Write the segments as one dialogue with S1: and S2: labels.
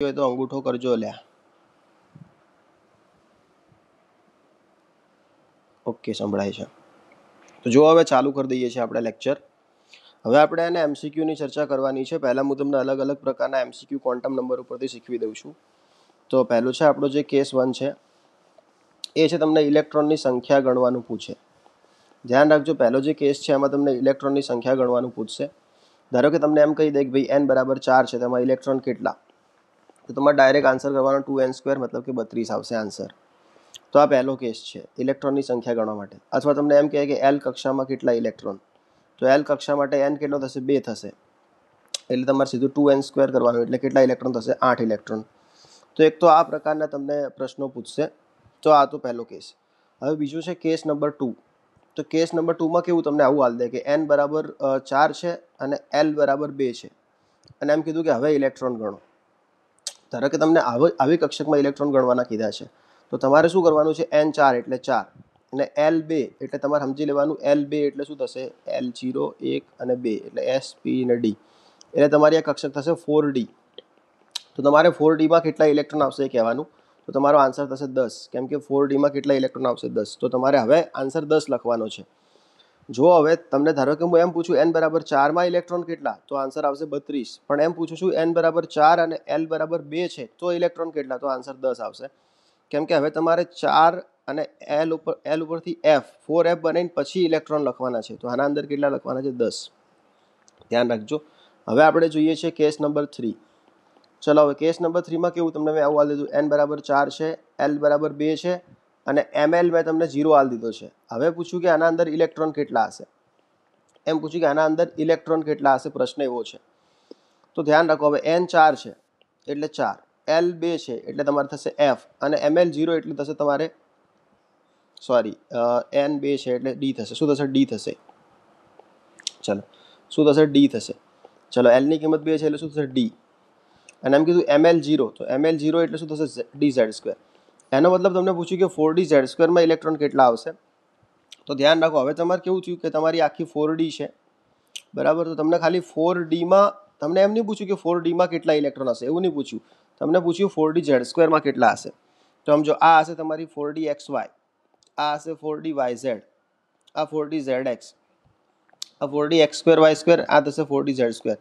S1: હોય તો અંગૂઠો કરજો લ્યા ઓકે સંભળાય છે તો જો હવે ચાલુ કરી દઈએ છીએ આપણે લેક્ચર હવે આપણે એને એમસીક્યુની ચર્ચા કરવાની છે પહેલાં હું તમને અલગ અલગ પ્રકારના એમસીક્યુ ક્વોન્ટમ નંબર ઉપરથી શીખવી દઉં છું તો પહેલું છે આપણો જે કેસ વન છે એ છે તમને ઇલેક્ટ્રોનની સંખ્યા ગણવાનું પૂછે ધ્યાન રાખજો પહેલો જે કેસ છે એમાં તમને ઇલેક્ટ્રોનની સંખ્યા ગણવાનું પૂછશે ધારો કે તમને એમ કહી દે કે ભાઈ એન બરાબર ચાર છે તેમાં ઇલેક્ટ્રોન કેટલા તો તમારે ડાયરેક્ટ આન્સર કરવાનો ટુ એન સ્ક્વેર મતલબ કે બત્રીસ આવશે આન્સર તો આ પહેલો કેસ છે ઇલેક્ટ્રોનની સંખ્યા ગણવા માટે અથવા તમને એમ કહે કે એલ કક્ષામાં કેટલા ઇલેક્ટ્રોન તો એલ કક્ષા માટે એન કેટલો થશે બે થશે એટલે તમારે સીધું ટુ એન સ્ક્વેર કરવાનું એટલે કેટલા ઇલેક્ટ્રોન થશે આઠ ઇલેક્ટ્રોન તો એક તો આ પ્રકારના તમને પ્રશ્નો પૂછશે તો આ તો પહેલો કેસ હવે બીજું છે કેસ નંબર ટુ તો કેસ નંબર ટુમાં કેવું તમને આવું હાલ દે કે એન બરાબર ચાર છે અને એલ બરાબર બે છે અને એમ કીધું કે હવે ઇલેક્ટ્રોન ગણો ધારો કે તમને આવી કક્ષકમાં ઇલેક્ટ્રોન ગણવાના કીધા છે તો તમારે શું કરવાનું છે એન ચાર એટલે ચાર અને એલ બે એટલે તમારે સમજી લેવાનું એલ બે એટલે શું થશે એલ જીરો એક અને બે એટલે એસ પી અને ડી એટલે તમારી આ કક્ષક થશે ફોર ડી તો તમારે ફોર ડીમાં કેટલા ઇલેક્ટ્રોન આવશે એ કહેવાનું તો તમારો આન્સર થશે દસ કેમ કે ફોર ડીમાં કેટલા ઇલેક્ટ્રોન આવશે દસ તો તમારે હવે આન્સર દસ લખવાનો છે જો હવે તમને ધારો કે હું એમ પૂછું એન બરાબર ચારમાં ઇલેક્ટ્રોન કેટલા તો આન્સર આવશે બત્રીસ પણ એમ પૂછું છું એન બરાબર ચાર અને એલ બરાબર બે છે તો ઇલેક્ટ્રોન કેટલા તો આન્સર દસ આવશે કેમ કે હવે તમારે ચાર અને એલ ઉપર એલ ઉપરથી એફ ફોર એફ બનાવીને પછી ઇલેક્ટ્રોન લખવાના છે તો આના અંદર કેટલા લખવાના છે દસ ધ્યાન રાખજો હવે આપણે જોઈએ છે કેસ નંબર થ્રી ચલો હવે કેસ નંબર થ્રીમાં કેવું તમને મેં આવવા દીધું એન બરાબર ચાર છે એલ બરાબર બે છે અને એમએલ મેં તમને ઝીરો આલ દીધો છે હવે પૂછ્યું કે આના અંદર ઇલેક્ટ્રોન કેટલા હશે એમ પૂછ્યું કે આના અંદર ઇલેક્ટ્રોન કેટલા હશે પ્રશ્ન એવો છે તો ધ્યાન રાખો હવે એન ચાર છે એટલે ચાર એલ બે છે એટલે તમારે થશે એફ અને એમએલ ઝીરો એટલે થશે તમારે સોરી એન બે છે એટલે ડી થશે શું થશે ડી થશે ચલો શું થશે ડી થશે ચલો એલની કિંમત બે છે એટલે શું થશે ડી અને એમ કીધું એમએલ ઝીરો તો એમ એલ ઝીરો એટલે શું થશે ડી ઝેડ સ્ક્વેર એનો મતલબ તમને પૂછ્યું કે ફોર ડી ઝેડ સ્ક્વેરમાં ઇલેક્ટ્રોન કેટલા આવશે તો ધ્યાન રાખો હવે તમારે કેવું થયું કે તમારી આખી ફોર ડી છે બરાબર તો તમને ખાલી ફોર ડીમાં તમને એમ નહીં પૂછ્યું કે ફોર ડીમાં કેટલા ઇલેક્ટ્રોન હશે એવું નહીં પૂછ્યું તમને પૂછ્યું ફોર ડી ઝેડ સ્ક્વેરમાં કેટલા હશે તો આમ જો આ હશે તમારી ફોર ડી એક્સ વાય આ હશે ફોર ડી વાય ઝેડ આ ફોર ડી ઝેડ એક્સ આ four d x square y square આ થશે ફોર ડી ઝેડ સ્ક્વેર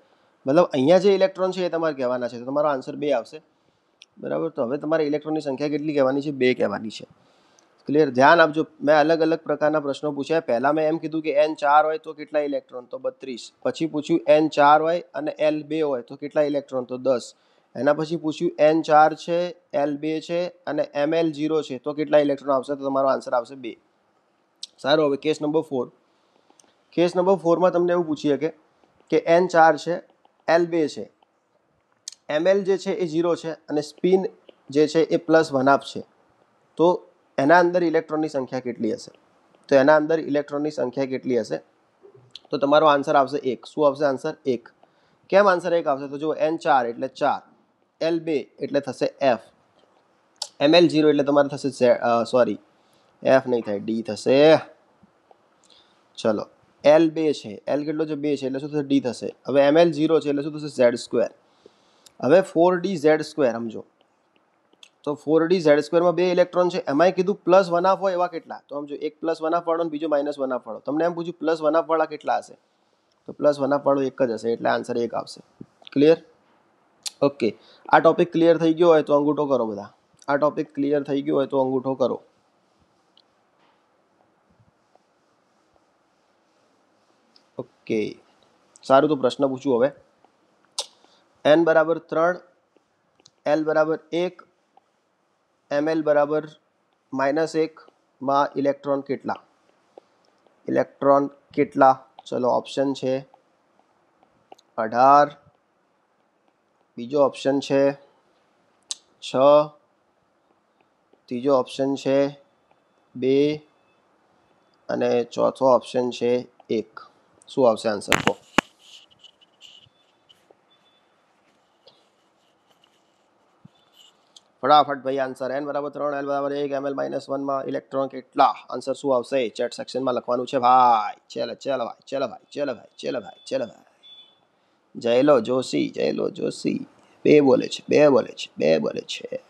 S1: મતલબ અહીંયા જે ઇલેક્ટ્રોન છે એ તમારે કહેવાના છે તો તમારો આન્સર બે આવશે બરાબર તો હવે તમારે ઇલેક્ટ્રોનની સંખ્યા કેટલી કહેવાની છે બે કહેવાની છે ક્લિયર ધ્યાન આપજો મેં અલગ અલગ પ્રકારના પ્રશ્નો પૂછ્યા પહેલાં મેં એમ કીધું કે એન ચાર હોય તો કેટલા ઇલેક્ટ્રોન તો બત્રીસ પછી પૂછ્યું એન ચાર હોય અને એલ બે હોય તો કેટલા ઇલેક્ટ્રોન તો દસ એના પછી પૂછ્યું એન ચાર છે એલ બે છે અને એમ એલ જીરો છે તો કેટલા ઇલેક્ટ્રોન આવશે તો તમારો આન્સર આવશે બે સારું હવે case number four case number ફોરમાં તમને એવું પૂછી શકે કે એન ચાર છે એલ બે છે એમએલ જે છે એ ઝીરો છે અને સ્પિન જે છે એ પ્લસ વન હાફ છે તો એના અંદર ઇલેક્ટ્રોનની સંખ્યા કેટલી હશે તો એના અંદર ઇલેક્ટ્રોનની સંખ્યા કેટલી હશે તો તમારો આન્સર આવશે એક શું આવશે આન્સર એક કેમ આન્સર એક આવશે તો જો એન ચાર એટલે ચાર એલ બે એટલે થશે એફ એમ એલ ઝીરો એટલે તમારે થશે સોરી એફ નહીં થાય ડી થશે ચલો એલ બે છે એલ કેટલો છે બે છે એટલે શું થશે ડી થશે હવે એમ એલ ઝીરો છે એટલે શું થશે ઝેડ સ્ક્વેર હવે ફોર ડી ઝેડ સ્ક્વેર સમજો તો ફોર ડી ઝેડ સ્ક્વેરમાં બે ઇલેક્ટ્રોન છે એમાંય કીધું પ્લસ વન આફ હોય એવા કેટલા તો સમજો એક પ્લસ વન આફ વાળો બીજો માઇનસ વન આફ વાળો તમને એમ પૂછ્યું પ્લસ વન આફ વાળા કેટલા હશે તો પ્લસ વન આફ વાળો એક જ હશે એટલે આન્સર એક આવશે ક્લિયર ઓકે આ ટોપિક ક્લિયર થઈ ગયો હોય તો અંગૂઠો કરો બધા આ ટોપિક ક્લિયર થઈ ગયો હોય તો અંગૂઠો કરો ઓકે સારું તો પ્રશ્ન પૂછું હવે એન બરાબર ત્રણ એલ બરાબર એક એમએલ બરાબર માઇનસ એકમાં ઇલેક્ટ્રોન કેટલા ઇલેક્ટ્રોન કેટલા ચલો ઓપ્શન છે અઢાર બીજો ઓપ્શન છે છ ત્રીજો ઓપ્શન છે બે અને ચોથો ઓપ્શન છે એક શું આવશે આન્સર રાફટ ભાઈ આન્સર n = 3 l = 1 ml - 1 માં ઇલેક્ટ્રોન કેટલા આન્સર શું આવશે chat સેક્શન માં લખવાનું છે ભાઈ ચલે ચલ ભાઈ ચલો ભાઈ ચલો ભાઈ ચલો ભાઈ ચલો ભાઈ જયલો જોસી જયલો જોસી બે બોલે છે બે બોલે છે બે બોલે છે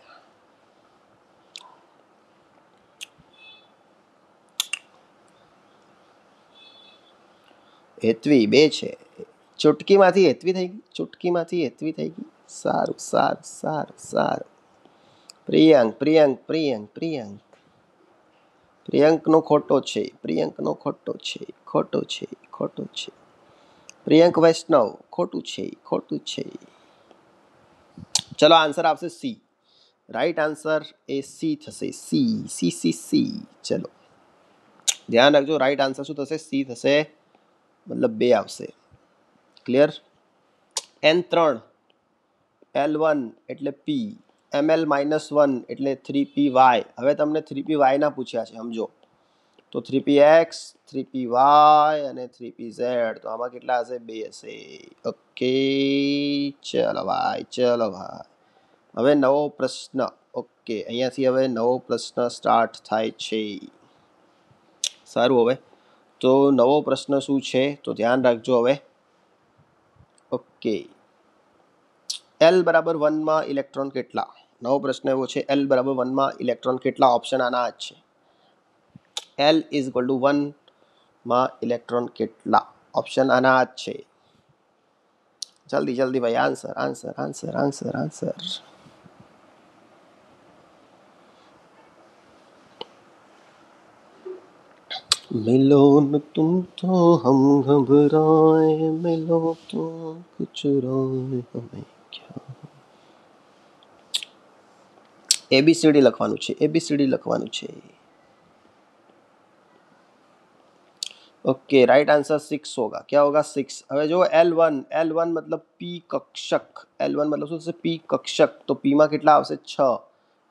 S1: 82 છે ચટકી માંથી 82 થઈ ગઈ ચટકી માંથી 82 થઈ ગઈ સાર સાર સાર સાર प्रियंक प्रियंक प्रियंक प्रियंक प्रियंक नो खोटो छे प्रियंक नो खोटो छे खोटो छे खोटो छे प्रियंक वैष्णव खोटू छे खोटू छे चलो आंसर आपसे सी राइट आंसर ए सी थसे सी सी सी सी चलो ध्यान रखो राइट आंसर शू थसे सी थसे मतलब बे आवशे क्लियर एन 3 एल 1 એટલે p m l minus one એટલે થ્રી પી વાય હવે તમને થ્રી પી વાયના પૂછ્યા છે સમજો તો three p x three p y અને થ્રી પી ઝેડ તો આમાં કેટલા હશે બે હશે ઓકે ચલો ભાઈ ચલો ભાઈ હવે નવો પ્રશ્ન ઓકે અહીંયાથી હવે નવો પ્રશ્ન સ્ટાર્ટ થાય છે સારું હવે તો નવો પ્રશ્ન શું છે તો ધ્યાન રાખજો હવે ઓકે એલ બરાબર વનમાં ઇલેક્ટ્રોન કેટલા નવો પ્રશ્ન એવો છે એલ બરાબર વનમાં ઇલેક્ટ્રોન કેટલા ઓપ્શન આના જ છે એલ ઇઝ ઇક્વલ ટુ વનમાં ઇલેક્ટ્રોન કેટલા ઓપ્શન આના જ છે જલ્દી જલ્દી ભાઈ answer answer answer answer answer मिलो न तुम तो हम घबराए मिलो तो कुछ रोए हमें એબીસીડી લખવાનું છે એબીસીડી લખવાનું છે ઓકે રાઈટ આન્સર સિક્સ होगा क्या होगा સિક્સ હવે જો એલ વન એલ વન મતલબ પી કક્ષક એલ વન મતલબ શું પી કક્ષક તો પીમાં કેટલા આવશે છ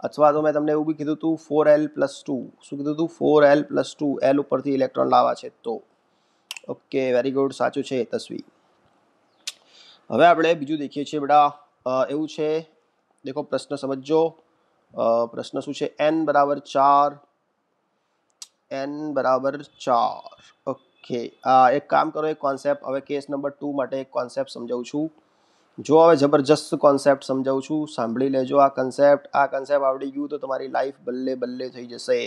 S1: અથવા તો મેં તમને એવું બી કીધું હતું ફોર એલ પ્લસ ટુ શું કીધું હતું four l plus two l ઉપરથી ઇલેક્ટ્રોન લાવા છે તો ઓકે વેરી ગુડ સાચું છે તસવી હવે આપણે બીજું દેખીએ છીએ બેટા એવું છે દેખો પ્રશ્ન સમજો પ્રશ્ન શું છે એન બરાબર ચાર એન બરાબર ચાર ઓકે એક કામ કરો એક કોન્સેપ્ટ હવે કેસ નંબર ટુ માટે એક કોન્સેપ્ટ સમજાવું છું જો હવે જબરજસ્ત કોન્સેપ્ટ સમજાવું છું સાંભળી લેજો આ કન્સેપ્ટ આ કન્સેપ્ટ આવડી ગયું તો તમારી લાઈફ બલ્લે બલ્લે થઈ જશે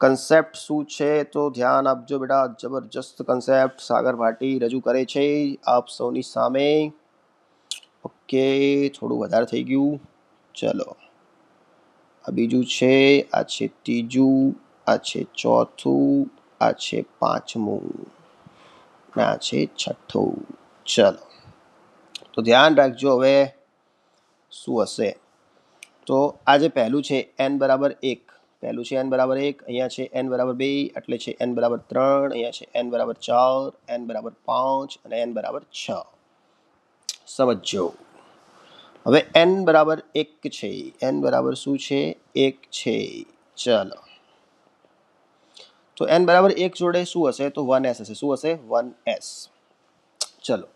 S1: કન્સેપ્ટ શું છે તો ધ્યાન આપજો બેટા જબરજસ્ત કન્સેપ્ટ સાગર ભાટી રજૂ કરે છે આપ સૌની સામે ઓકે થોડું વધારે થઈ ગયું ચલો આ બીજું છે આ છે ત્રીજું આ છે ચોથું આ છે પાંચમું ને આ છે છઠ્ઠું ચલો તો ધ્યાન રાખજો હવે શું હશે તો આ જે પહેલું છે એન બરાબર એક l = 1 અહીંયા છે n = 2 એટલે છે n = 3 અહીંયા છે n = 4 n = 5 અને n = 6 સમજો હવે n = 1 છે n = શું છે 1 છે ચલો તો n = 1 જોડે શું હશે તો 1s હશે શું હશે 1s ચલો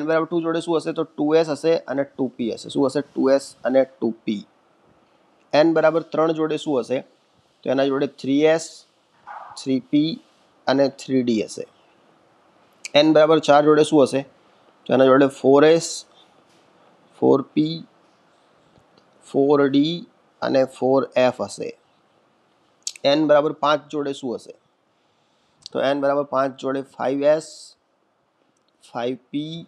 S1: n = 2 જોડે શું હશે તો 2s હશે અને 2p હશે શું હશે 2s અને 2p એન બરાબર ત્રણ જોડે શું હશે તો એના જોડે થ્રી એસ થ્રી પી અને થ્રી ડી હશે એન બરાબર ચાર જોડે શું હશે તો એના જોડે four s four p four d અને ફોર એફ હશે એન બરાબર પાંચ જોડે શું હશે તો એન બરાબર પાંચ જોડે five s five p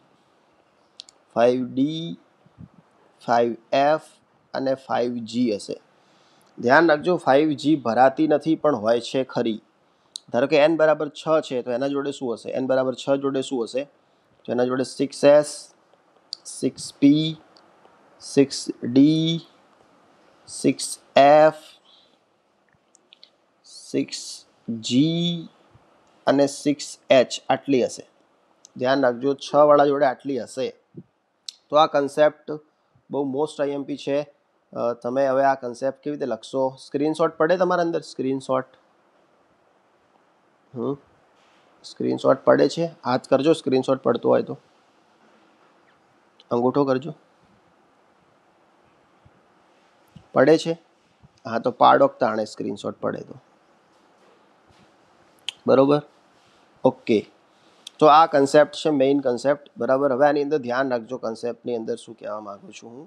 S1: five d five f અને ફાઇવ જી હશે ધ્યાન રાખજો ફાઇવ જી ભરાતી નથી પણ હોય છે ખરી ધારો કે એન બરાબર છ છે તો એના જોડે શું હશે એન બરાબર છ જોડે શું હશે તો એના જોડે six s six p six d six f six g અને સિક્સ એચ આટલી હશે ધ્યાન રાખજો છવાળા જોડે આટલી હશે તો આ કન્સેપ્ટ બહુ મોસ્ટ આઈએમપી છે તમે હવે આ કન્સેપ્ટ કેવી રીતે લખશો સ્ક્રીનશોટ પડે તમારા અંદર સ્ક્રીનશોટ હમ સ્ક્રીનશોટ પડે છે હાથ કરજો સ્ક્રીનશોટ પડતો હોય તો અંગૂઠો કરજો પડે છે હા તો પાડો તાણે સ્ક્રીનશોટ પડે તો બરોબર ઓકે તો આ કન્સેપ્ટ છે મેઇન કન્સેપ્ટ બરાબર હવે આની અંદર ધ્યાન રાખજો કન્સેપ્ટની અંદર શું કહેવા માગું છું હું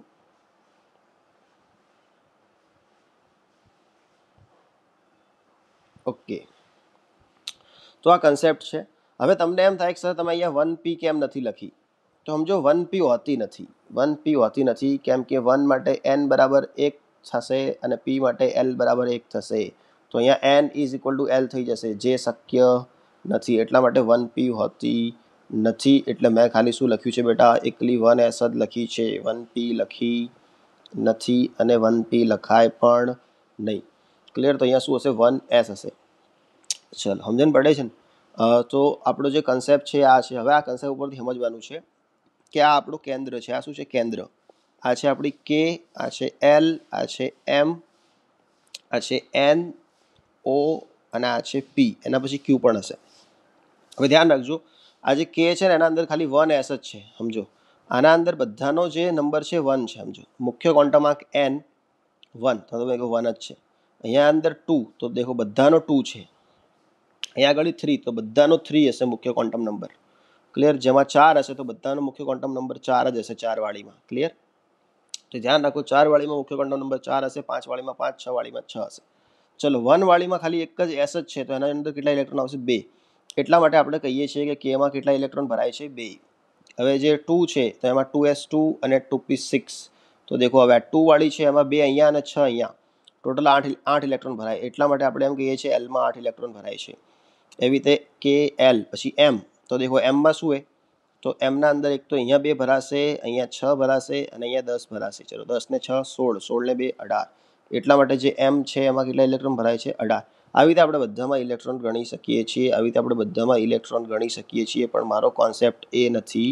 S1: ઓકે તો આ કન્સેપ્ટ છે હવે તમને એમ થાય કે સર તમે અહીંયા વન પી કેમ નથી લખી તો સમજો વન પી હોતી નથી વન પી હોતી નથી કેમ કે વન માટે એન બરાબર એક થશે અને પી માટે એલ બરાબર એક થશે તો અહીંયા n is equal to l થઈ જશે જે શક્ય નથી એટલા માટે વન પી હોતી નથી એટલે મેં ખાલી શું લખ્યું છે બેટા એકલી વન એસ જ લખી છે વન પી લખી નથી અને વન પી લખાય પણ નહીં ક્લિયર તો અહીંયા શું હશે વન એસ હશે ચલો સમજણ પડે છે ને તો આપણો જે કન્સેપ્ટ છે આ છે હવે આ કન્સેપ્ટ ઉપરથી સમજવાનું છે કે આ આપણું કેન્દ્ર છે આ શું છે કેન્દ્ર આ છે આપણી કે આ છે એલ આ છે એમ આ છે એન ઓ અને આ છે પી એના પછી ક્યુ પણ હશે હવે ધ્યાન રાખજો આ જે કે છે ને એના અંદર ખાલી વન એસ જ છે સમજો આના અંદર બધાનો જે નંબર છે વન છે સમજો મુખ્ય ક્વોન્ટમ એન વન તો તમે કહો વન જ છે અહીંયા અંદર ટુ તો દેખો બધાનો ટુ છે અહીંયા આગળ થ્રી તો બધાનો થ્રી હશે મુખ્ય ક્વોન્ટમ નંબર ક્લિયર જેમાં ચાર હશે તો બધાનો મુખ્ય ક્વોન્ટમ નંબર ચાર જ હશે ચારવાળીમાં ક્લિયર તો ધ્યાન રાખો ચારવાળીમાં મુખ્ય ક્વોન્ટમ નંબર ચાર હશે પાંચવાળીમાં પાંચ છ વાળીમાં છ હશે ચલો વનવાળીમાં ખાલી એક જ એસ જ છે તો એના અંદર કેટલા ઇલેક્ટ્રોન આવશે બે એટલા માટે આપણે કહીએ છીએ કે કેમાં કેટલા ઇલેક્ટ્રોન ભરાય છે બે હવે જે ટુ છે તો એમાં ટુ એસ ટુ અને ટુ પી સિક્સ તો દેખો હવે આ ટુ વાળી છે એમાં બે અહીંયા અને છ અહીંયા ટોટલ આઠ આઠ ઇલેક્ટ્રોન ભરાય એટલા માટે આપણે એમ કહીએ છીએ એલમાં આઠ ઇલેક્ટ્રોન ભરાય છે એવી રીતે કે એલ પછી એમ તો દેખો એમમાં શું હે તો એમના અંદર એક તો અહીંયા બે ભરાશે અહીંયા છ ભરાશે અને અહીંયા દસ ભરાશે ચલો દસને છ સોળ સોળને બે અઢાર એટલા માટે જે એમ છે એમાં કેટલા ઇલેક્ટ્રોન ભરાય છે અઢાર આવી રીતે આપણે બધામાં ઇલેક્ટ્રોન ગણી શકીએ છીએ આવી રીતે આપણે બધામાં ઇલેક્ટ્રોન ગણી શકીએ છીએ પણ મારો કોન્સેપ્ટ એ નથી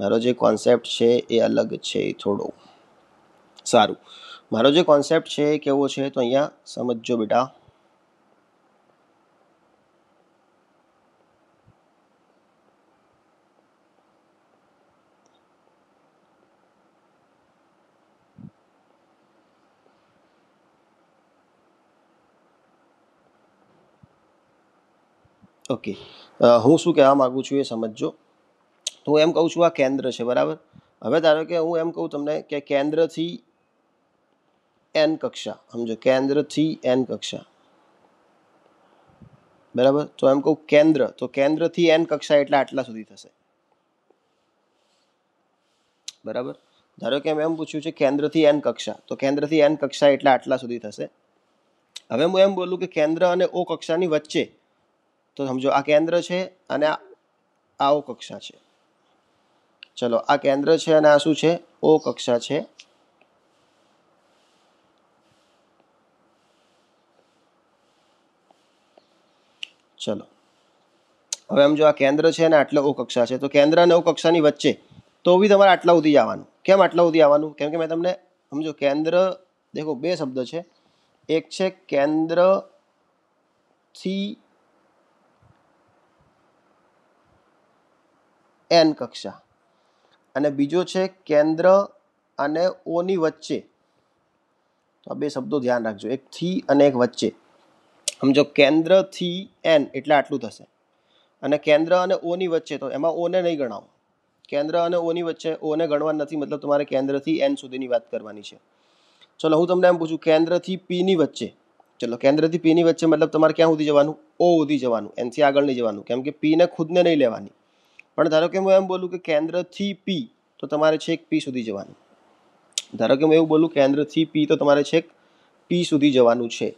S1: મારો જે કોન્સેપ્ટ છે એ અલગ છે થોડો સારું મારો જે કોન્સેપ્ટ છે કેવો છે તો અયા સમજીજો બેટા ઓકે હું શું કહેવા માંગુ છું એ સમજો તો એમ કહું છું આ કેન્દ્ર છે બરાબર હવે ધારો કે હું એમ કહું તમને કે કેન્દ્ર થી એન કક્ષા સમજો કેન્દ્રથી એન કક્ષા બરાબર તો એમ કહું કેન્દ્ર તો કેન્દ્રથી એન કક્ષા એટલે આટલા સુધી થશે બરાબર ધારો કે મેં એમ પૂછ્યું છે કેન્દ્રથી એન કક્ષા તો કેન્દ્રથી એન કક્ષા એટલે આટલા સુધી થશે હવે હું એમ બોલું કે કેન્દ્ર અને ઓ કક્ષાની વચ્ચે તો સમજો આ કેન્દ્ર છે અને આ ઓ કક્ષા છે ચલો આ કેન્દ્ર છે અને આ શું છે ઓ કક્ષા છે ચલો હવે આમ જો આ કેન્દ્ર છે ને આટલા ઓ કક્ષા છે તો કેન્દ્ર અને ઓ કક્ષાની વચ્ચે તો બી તમારે આટલા સુધી આવવાનું કેમ આટલા સુધી આવવાનું કેમ કે મેં તમને સમજો કેન્દ્ર દેખો બે શબ્દ છે એક છે કેન્દ્ર થી એન કક્ષા અને બીજો છે કેન્દ્ર અને ઓની વચ્ચે તો આ બે શબ્દો ધ્યાન રાખજો એક થી અને એક વચ્ચે સમજો કેન્દ્રથી એન એટલે આટલું થશે અને કેન્દ્ર અને ઓની વચ્ચે તો એમાં ઓને નહીં ગણાવો કેન્દ્ર અને ઓની વચ્ચે ઓને ગણવાનું નથી મતલબ તમારે કેન્દ્રથી એન સુધીની વાત કરવાની છે ચલો હું તમને એમ પૂછું કેન્દ્રથી પીની વચ્ચે ચલો કેન્દ્રથી પીની વચ્ચે મતલબ તમારે ક્યાં સુધી જવાનું ઓ સુધી જવાનું એનથી આગળ નહીં જવાનું કેમ કે પીને ખુદને નહીં લેવાની પણ ધારો કે હું એમ બોલું કે કેન્દ્રથી પી તો તમારે છેક પી સુધી જવાનું ધારો કે હું એવું બોલું કેન્દ્રથી પી તો તમારે છેક પી સુધી જવાનું છે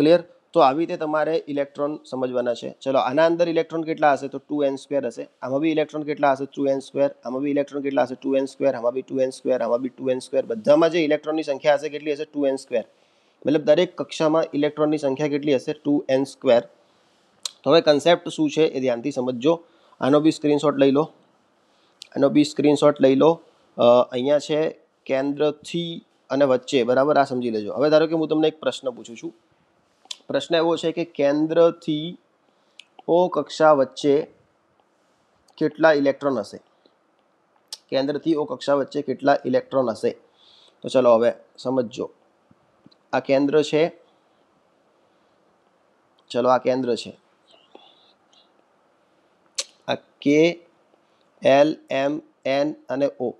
S1: ક્લિયર તો આવી રીતે તમારે ઇલેક્ટ્રોન સમજવાના છે ચલો આના અંદર ઇલેક્ટ્રોન કેટલા હશે તો ટુ એન સ્ક્વેર હશે આમાં બી ઇલેક્ટ્રોન કેટલા હશે ટુ એન સ્ક્વેર આમાં બી ઇલેક્ટ્રોન કેટલા હશે ટુ એન સ્ક્વેર આમાં બી ટુ એન સ્ક્વેર આમાં બી ટુ એન સ્ક્વેર બધામાં જે ઇલેક્ટ્રોનની સંખ્યા હશે કેટલી હશે ટુ એન સ્ક્વેર મતલબ દરેક કક્ષામાં ઇલેક્ટ્રોનની સંખ્યા કેટલી હશે ટુ એન સ્ક્વેર તો હવે કન્સેપ્ટ શું છે એ ધ્યાનથી સમજજો આનો બી સ્ક્રીનશોટ લઈ લો આનો બી સ્ક્રીનશોટ લઈ લો અહીંયા છે કેન્દ્રથી અને વચ્ચે બરાબર આ સમજી લેજો હવે ધારો કે હું તમને એક પ્રશ્ન પૂછું છું પ્રશ્ન એવો છે કે કેન્દ્રથી ઓ કક્ષા વચ્ચે કેટલા ઇલેક્ટ્રોન હશે કેન્દ્રથી ઓ કક્ષા વચ્ચે કેટલા ઇલેક્ટ્રોન હશે તો ચલો હવે સમજો આ કેન્દ્ર છે ચલો આ કેન્દ્ર છે આ કે એલ એમ એન અને ઓ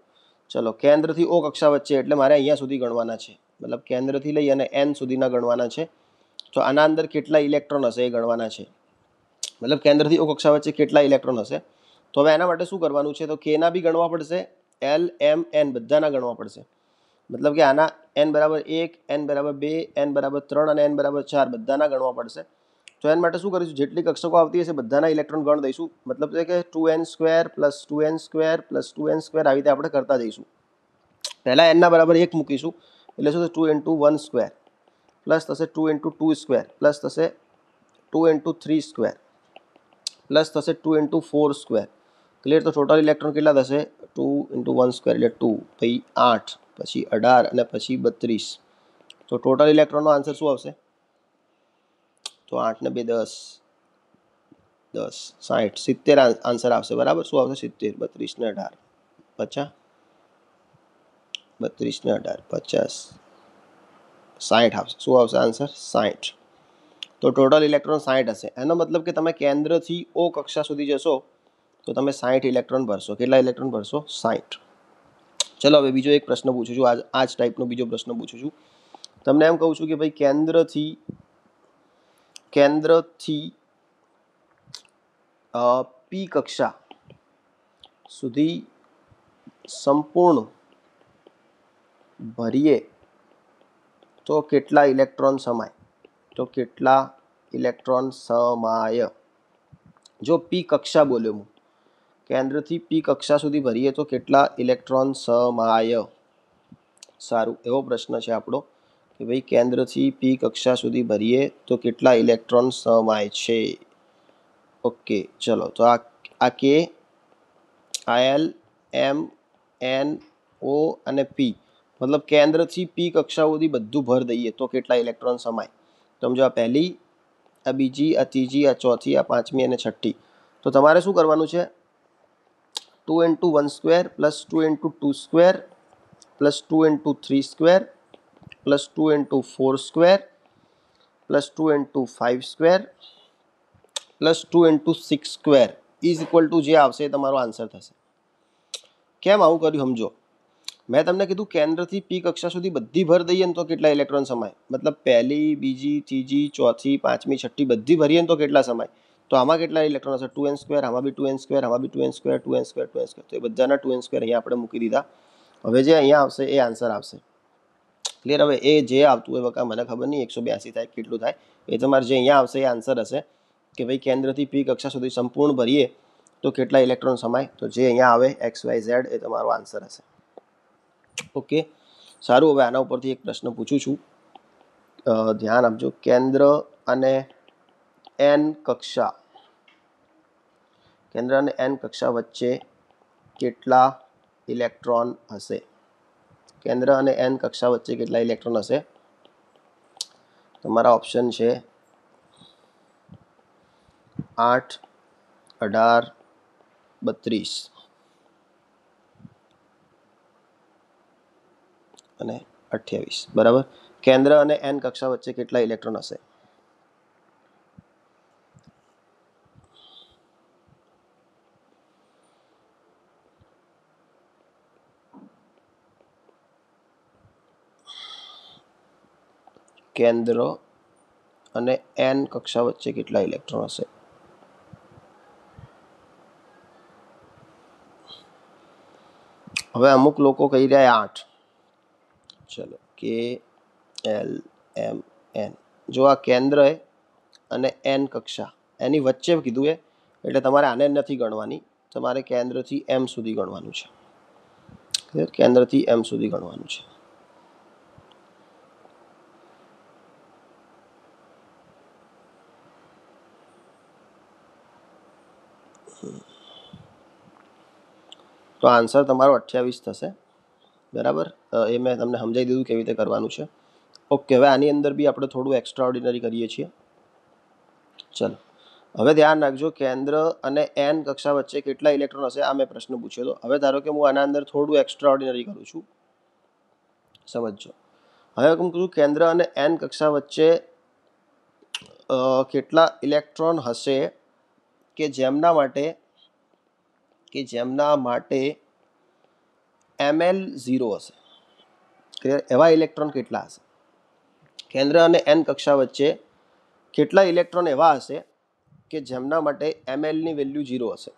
S1: ચલો કેન્દ્રથી ઓ કક્ષા વચ્ચે એટલે મારે અહીંયા સુધી ગણવાના છે મતલબ કેન્દ્રથી લઈ અને એન સુધીના ગણવાના છે તો આના અંદર કેટલા ઇલેક્ટ્રોન હશે એ ગણવાના છે મતલબ કેન્દ્રથી કક્ષા વચ્ચે કેટલા ઇલેક્ટ્રોન હશે તો હવે એના માટે શું કરવાનું છે તો કેના બી ગણવા પડશે એલ એમ એન બધાના ગણવા પડશે મતલબ કે આના એન બરાબર એક એન બરાબર બે એન બરાબર ત્રણ અને એન બરાબર ચાર બધાના ગણવા પડશે તો એન માટે શું કરીશું જેટલી કક્ષકો આવતી હશે બધાના ઇલેક્ટ્રોન ગણ દઈશું મતલબ કે two n square plus two n square plus two n square આવી રીતે આપણે કરતા જઈશું પહેલાં એનના બરાબર એક મૂકીશું એટલે શું two n two one square plus થશે two into two square plus થશે two into three square plus થશે two into four square clear તો ટોટલ ઇલેક્ટ્રોન કેટલા થશે ટુ ઇન્ટુ વન સ્ક્વેર એટલે ટુ પછી આઠ પછી અઢાર અને પછી બત્રીસ તો ટોટલ ઇલેક્ટ્રોનનો આન્સર શું આવશે તો આઠ ને બે દસ દસ સાઠ સિત્તેર આન્સર આવશે બરાબર શું આવશે સિત્તેર બત્રીસ ને અઢાર પચાસ બત્રીસ ને અઢાર પચાસ સાઠ આવશે શું આવશે આન્સર સાઠ તો ટોટલ ઇલેક્ટ્રોન સાઠ હશે એનો મતલબ કે તમે કેન્દ્રથી ઓ કક્ષા સુધી જશો તો તમે સાઠ ઇલેક્ટ્રોન ભરશો કેટલા ઇલેક્ટ્રોન ભરશો સાઠ ચલો હવે બીજો એક પ્રશ્ન પૂછું છું આજ આ જ ટાઈપનો બીજો પ્રશ્ન પૂછું છું તમને એમ કહું છું કે ભાઈ કેન્દ્રથી કેન્દ્રથી પી કક્ષા સુધી સંપૂર્ણ ભરીએ તો કેટલા ઇલેક્ટ્રોન સમાય તો કેટલા ઇલેક્ટ્રોન સમાય જો પી કક્ષા બોલ્યો હું કેન્દ્રથી પી કક્ષા સુધી ભરીએ તો કેટલા ઇલેક્ટ્રોન સમાય સારું એવો પ્રશ્ન છે આપણો કે ભાઈ કેન્દ્રથી પી કક્ષા સુધી ભરીએ તો કેટલા ઇલેક્ટ્રોન સમાય છે ઓકે ચલો તો આ આ કે આ એલ એમ એન ઓ અને પી મતલબ કેન્દ્રથી પી કક્ષાઓથી બધું ભર દઈએ તો કેટલા ઇલેક્ટ્રોન સમાય તો સમજો આ પહેલી આ બીજી આ ત્રીજી આ ચોથી આ પાંચમી અને છઠ્ઠી તો તમારે શું કરવાનું છે two into one square plus two into two square plus two into three square plus two into four square plus two into five square plus two into six square is equal to જે આવશે એ તમારો answer થશે કેમ આવું કર્યું સમજો મેં તમને કીધું કેન્દ્રથી પી કક્ષા સુધી બધી ભર દઈએ ને તો કેટલા ઇલેક્ટ્રોન સમાય મતલબ પહેલી બીજી ત્રીજી ચોથી પાંચમી છઠ્ઠી બધી ભરીએ ને તો કેટલા સમાય તો આમાં કેટલા ઇલેક્ટ્રોન હશે ટુ એન સ્ક્વેર આમાં બી ટુ એન સ્ક્વેર આમાં બી two n square two n square two n square તો એ બધાના ટુ એન સ્ક્વેર અહીંયા આપણે મૂકી દીધા હવે જે અહીંયા આવશે એ આન્સર આવશે ક્લિયર હવે એ જે આવતું હોય વખત મને ખબર નહીં એકસો બ્યાસી થાય કેટલું થાય એ તમારે જે અહીંયા આવશે એ આન્સર હશે કે ભાઈ કેન્દ્રથી પી કક્ષા સુધી સંપૂર્ણ ભરીએ તો કેટલા ઇલેક્ટ્રોન સમાય તો જે અહીંયા આવે એક્સ વાય ઝેડ એ તમારો આન્સર હશે ઓકે સારું હવે આના ઉપરથી એક પ્રશ્ન પૂછું છું ધ્યાન આપજો કેન્દ્ર અને એન કક્ષા કેન્દ્ર અને એન કક્ષા વચ્ચે કેટલા ઇલેક્ટ્રોન હશે કેન્દ્ર અને એન કક્ષા વચ્ચે કેટલા ઇલેક્ટ્રોન હશે તમારા ઓપ્શન છે આઠ અઢાર બત્રીસ અને અઠ્યાવીસ બરાબર કેન્દ્ર અને એન કક્ષા વચ્ચે કેટલા ઇલેક્ટ્રોન હશે કેન્દ્ર અને એન કક્ષા વચ્ચે કેટલા ઇલેક્ટ્રોન હશે હવે અમુક લોકો કહી રહ્યા આઠ ચલો કે એલ એમ એન જો આ કેન્દ્ર એ અને એન કક્ષા એની વચ્ચે કીધું એ એટલે તમારે આને નથી ગણવાની તમારે કેન્દ્રથી એમ સુધી ગણવાનું છે કેન્દ્રથી એમ સુધી ગણવાનું છે તો આન્સર તમારો અઠ્યાવીસ થશે બરાબર એ મેં તમને સમજાવી દીધું કેવી રીતે કરવાનું છે ઓકે હવે આની અંદર બી આપણે થોડું એક્સ્ટ્રા ઓર્ડિનરી કરીએ છીએ ચાલો હવે ધ્યાન રાખજો કેન્દ્ર અને એન કક્ષા વચ્ચે કેટલા ઇલેક્ટ્રોન હશે આ મેં પ્રશ્ન પૂછ્યો હતો હવે ધારો કે હું આના અંદર થોડું એક્સ્ટ્રા કરું છું સમજો હવે હું કહું કેન્દ્ર અને એન કક્ષા વચ્ચે કેટલા ઇલેક્ટ્રોન હશે કે જેમના માટે કે જેમના માટે એમએલ ઝીરો હશે ક્લિયર એવા ઇલેક્ટ્રોન કેટલા હશે કેન્દ્ર અને એન કક્ષા વચ્ચે કેટલા ઇલેક્ટ્રોન એવા હશે કે જેમના માટે એમએલની વેલ્યુ ઝીરો હશે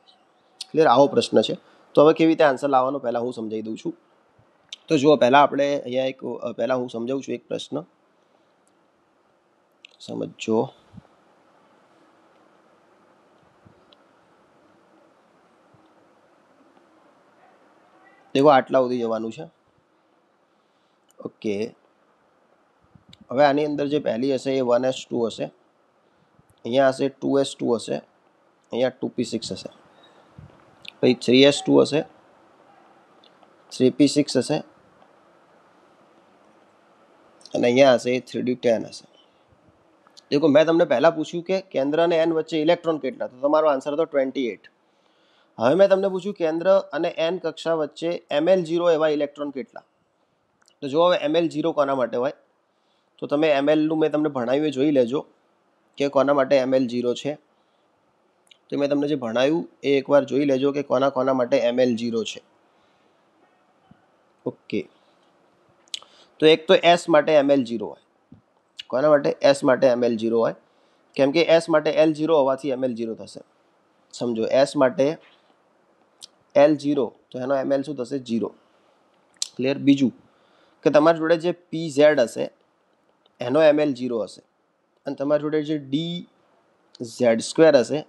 S1: ક્લિયર આવો પ્રશ્ન છે તો હવે કેવી રીતે આન્સર લાવવાનો પહેલાં હું સમજાવી દઉં છું તો જુઓ પહેલાં આપણે અહીંયા એક પહેલાં હું સમજાવું છું એક પ્રશ્ન સમજો દેખો આટલા સુધી જવાનું છે ઓકે હવે આની અંદર જે પહેલી હશે એ વન એસ ટુ હશે અહીંયા હશે ટુ એસ ટુ હશે અહીંયા ટુ પી સિક્સ હશે પછી થ્રી એસ ટુ હશે થ્રી પી સિક્સ હશે અને અહીંયા હશે થ્રી ડી ટેન હશે દેખો મેં તમને પહેલાં પૂછ્યું કે કેન્દ્ર અને એન વચ્ચે ઇલેક્ટ્રોન કેટલા તો તમારો આન્સર હતો ટ્વેન્ટી એટ હવે મેં તમને પૂછ્યું કેન્દ્ર અને એન કક્ષા વચ્ચે એમએલ જીરો એવા ઇલેક્ટ્રોન કેટલા તો જો હવે એમએલ ઝીરો કોના માટે હોય તો તમે એમએલનું મેં તમને ભણાવ્યું જોઈ લેજો કે કોના માટે એમએલ જીરો છે તો મેં તમને જે ભણાવ્યું એ એકવાર જોઈ લેજો કે કોના કોના માટે એમએલ જીરો છે ઓકે તો એક તો એસ માટે એમએલ જીરો હોય કોના માટે એસ માટે એમએલ જીરો હોય કેમ કે એસ માટે એલ જીરો હોવાથી એમએલ જીરો થશે સમજો એસ માટે એલ જીરો તો એનો એમએલ શું થશે જીરો ક્લિયર બીજું કે તમારી જોડે જે પી ઝેડ હશે એનો એમએલ જીરો હશે અને તમારી જોડે જે ડી ઝેડ સ્ક્વેર હશે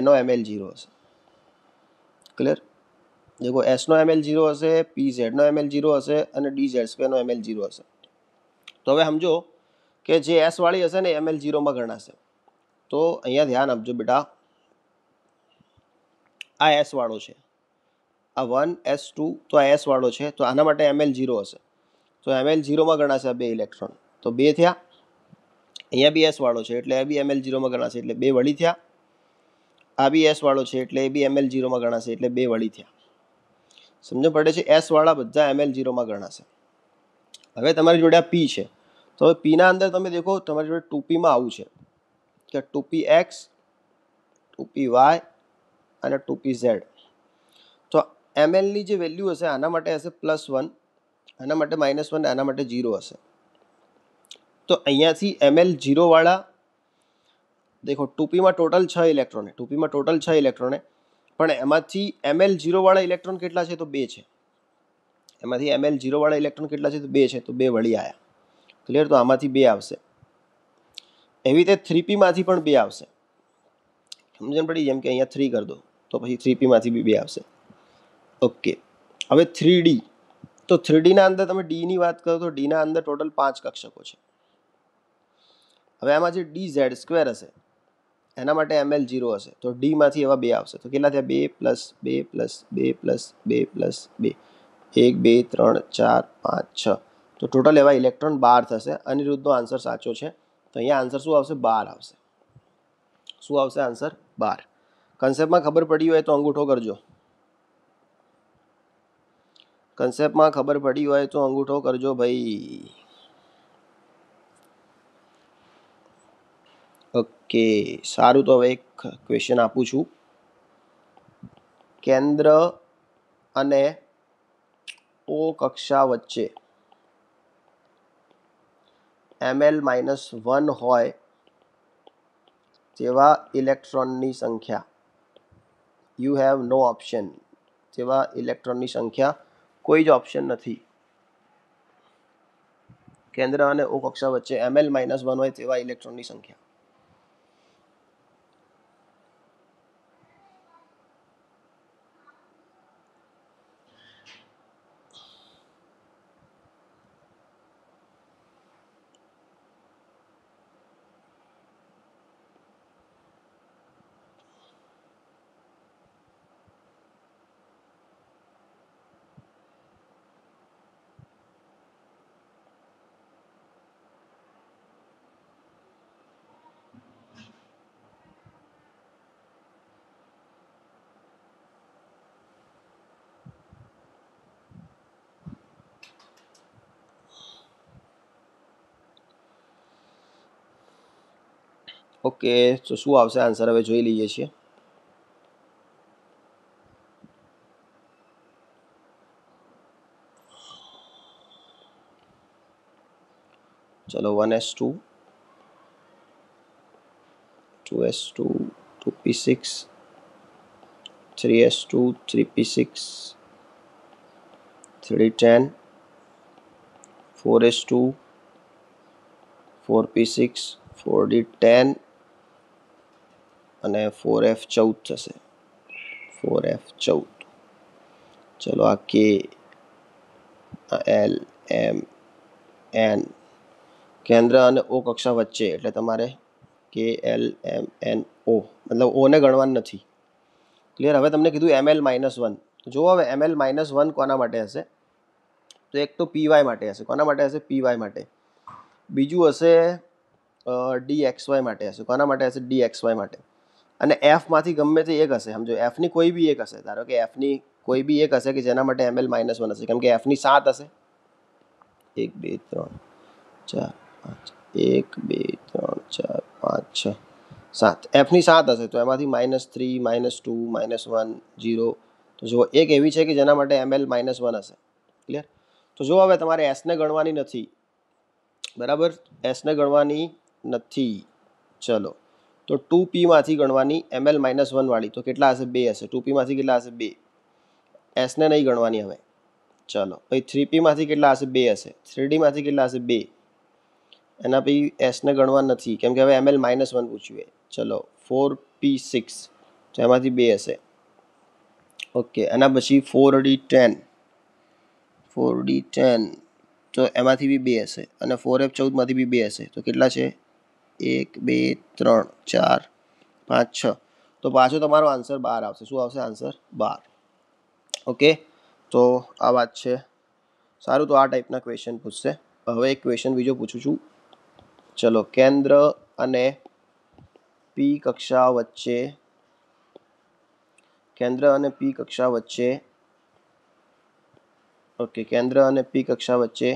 S1: એનો એમએલ જીરો હશે ક્લિયર દેખો એસનો એમએલ જીરો હશે પી ઝેડનો એમએલ જીરો હશે અને ડી ઝેડ સ્ક્વેરનો એમએલ જીરો હશે તો હવે સમજો કે જે એસવાળી હશે ને એમએલ જીરોમાં ગણાશે તો અહીંયા ધ્યાન આપજો બેટા આ એસ વાળો છે આ વન એસ ટુ તો આ એસવાળો છે તો આના માટે એમએલ ઝીરો હશે તો એમએલ ઝીરોમાં ગણાશે આ બે ઇલેક્ટ્રોન તો બે થયા અહીંયા બી એસવાળો છે એટલે એ બી એમએલ ઝીરોમાં ગણાશે એટલે બે વળી થયા આ બી એસવાળો છે એટલે એ બી એમએલ ઝીરોમાં ગણાશે એટલે બે વળી થયા સમજો પડે છે એસવાળા બધા એમએલ ઝીરોમાં ગણાશે હવે તમારી જોડે આ પી છે તો હવે પીના અંદર તમે દેખો તમારી જોડે ટુપીમાં આવું છે કે ટુપી એક્સ ટુપી વાય અને ટુપી ઝેડ એમએલની જે વેલ્યુ હશે આના માટે હશે પ્લસ વન આના માટે માઇનસ વન આના માટે ઝીરો હશે તો અહીંયાથી એમએલ ઝીરોવાળા દેખો ટુપીમાં ટોટલ છ ઇલેક્ટ્રોન ટુપીમાં ટોટલ છ ઇલેક્ટ્રોને પણ એમાંથી એમએલ ઝીરોવાળા ઇલેક્ટ્રોન કેટલા છે તો બે છે એમાંથી એમએલ ઝીરોવાળા ઇલેક્ટ્રોન કેટલા છે તો બે છે તો બે વળી આવ્યા ક્લિયર તો આમાંથી બે આવશે એવી રીતે થ્રીપીમાંથી પણ બે આવશે સમજણ પડી જેમ કે અહીંયા થ્રી કરી દો તો પછી થ્રીપીમાંથી બી બે આવશે ઓકે હવે થ્રી ડી તો થ્રીડીના અંદર તમે ડીની વાત કરો તો ડીના અંદર ટોટલ પાંચ કક્ષકો છે હવે આમાં જે ડી ઝેડ સ્ક્વેર હશે એના માટે એમએલ જીરો હશે તો ડીમાંથી એવા બે આવશે તો કેટલા થયા બે પ્લસ બે પ્લસ બે પ્લસ બે પ્લસ બે એક બે ત્રણ ચાર પાંચ છ તો ટોટલ એવા ઇલેક્ટ્રોન બાર થશે અનિરુદ્ધનો આન્સર સાચો છે તો અહીંયા આન્સર શું આવશે બાર આવશે શું આવશે આન્સર બાર કન્સેપ્ટમાં ખબર પડી હોય તો અંગૂઠો કરજો કન્સેપ્ટમાં ખબર પડી હોય તો અંગૂઠો કરજો ભાઈ ઓકે સારું તો હવે એક ક્વેશ્ચન આપું છું કેન્દ્ર અને ઓ કક્ષા વચ્ચે એમએલ માઇનસ વન હોય તેવા ઇલેક્ટ્રોનની સંખ્યા યુ હેવ નો ઓપ્શન તેવા ઇલેક્ટ્રોનની સંખ્યા કોઈ જ ઓપ્શન નથી કેન્દ્ર અને O કક્ષા વચ્ચે ml માઇનસ વન હોય તેવા ઇલેક્ટ્રોનની સંખ્યા ओके तो शू आंसर हमें जी लीए छ चलो one s two two s two two p six three s two three p six three ten four s two four p six four d ten અને ફોર એફ ચૌદ થશે ફોર એફ ચૌદ ચલો આ કે એલ એમ એન કેન્દ્ર અને ઓ કક્ષા વચ્ચે એટલે તમારે કે એલ એમ એન ઓ મતલબ ઓને ગણવાનું નથી ક્લિયર હવે તમને કીધું એમ એલ માઇનસ વન જો હવે એમ એલ માઇનસ વન કોના માટે હશે તો એક તો પીવાય માટે હશે કોના માટે હશે પીવાય માટે બીજું હશે ડી એક્સ વાય માટે હશે કોના માટે હશે ડી એક્સ વાય માટે અને એફમાંથી ગમે તે એક હશે સમજો એફની કોઈ બી એક હશે ધારો કે એફની કોઈ બી એક હશે કે જેના માટે એમએલ માઇનસ વન હશે કેમ કે એફની સાત હશે એક બે ત્રણ ચાર પાંચ એક બે ત્રણ ચાર પાંચ છ સાત એફની સાત હશે તો એમાંથી minus three minus two minus one zero તો જુઓ એક એવી છે કે જેના માટે એમએલ માઇનસ વન હશે ક્લિયર તો જો હવે તમારે એસને ગણવાની નથી બરાબર એસને ગણવાની નથી ચલો તો ટુ પીમાંથી ગણવાની એમ એલ માઇનસ વનવાળી તો કેટલા હશે બે હશે ટુ પીમાંથી કેટલા હશે બે એસને નહીં ગણવાની હવે ચલો પછી થ્રી પીમાંથી કેટલા હશે બે હશે થ્રી ડીમાંથી કેટલા હશે બે એના પછી એસને ગણવા નથી કેમ કે હવે એમ એલ માઇનસ વન પૂછ્યું ચલો ફોર પી સિક્સ તો એમાંથી બે હશે ઓકે એના પછી four d ten four d ten તો એમાંથી બી બે હશે અને ફોર એફ ચૌદમાંથી બી બે હશે તો કેટલા છે એક બે ત્રણ ચાર પાંચ છ તો પાછો તમારો આન્સર બાર આવશે શું આવશે આન્સર બાર ઓકે તો આ વાત છે સારું તો આ ટાઈપના ક્વેશ્ચન પૂછશે હવે એક ક્વેશ્ચન બીજો પૂછું છું ચલો કેન્દ્ર અને પી કક્ષા વચ્ચે કેન્દ્ર અને પી કક્ષા વચ્ચે ઓકે કેન્દ્ર અને પી કક્ષા વચ્ચે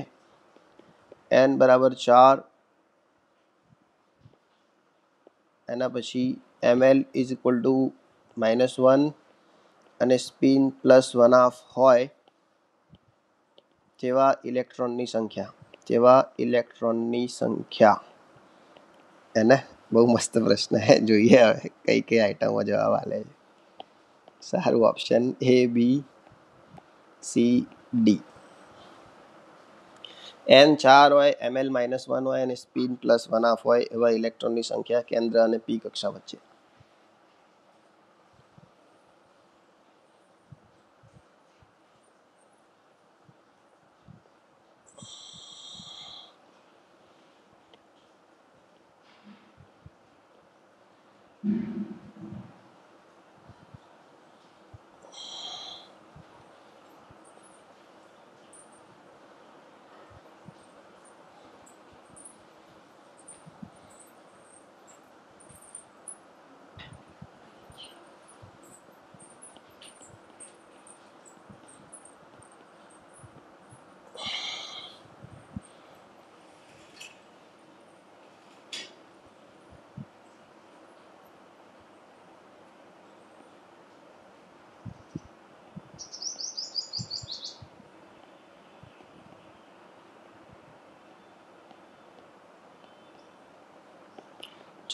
S1: એન બરાબર ચાર એના પછી ml is equal to minus one અને સ્પિન પ્લસ વન હાફ હોય જેવા ઇલેક્ટ્રોનની સંખ્યા જેવા ઇલેક્ટ્રોનની સંખ્યા એને બહુ મસ્ત પ્રશ્ન હે જોઈએ હવે કઈ કઈ આઈટમમાં જવાબ આલે છે સારું option a B C d n ચાર હોય એમએલ માઇનસ વન હોય અને સ્પિન પ્લસ વન આફ હોય એવા ઇલેક્ટ્રોનની સંખ્યા કેન્દ્ર અને પી કક્ષા વચ્ચે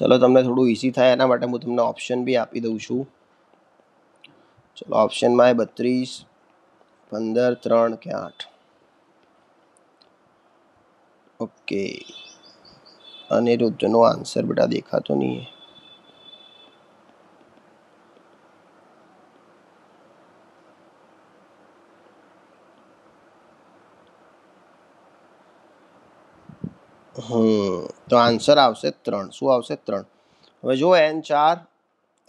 S1: ચલો તમને થોડું ઇઝી થાય એના માટે હું તમને ઓપ્શન બી આપી દઉં છું ચલો ઓપ્શનમાં એ બત્રીસ પંદર ત્રણ કે આઠ ઓકે અનિરુદ્ધનો આન્સર બેટા દેખાતો નહીં તો આન્સર આવશે ત્રણ શું આવશે ત્રણ હવે જો એન ચાર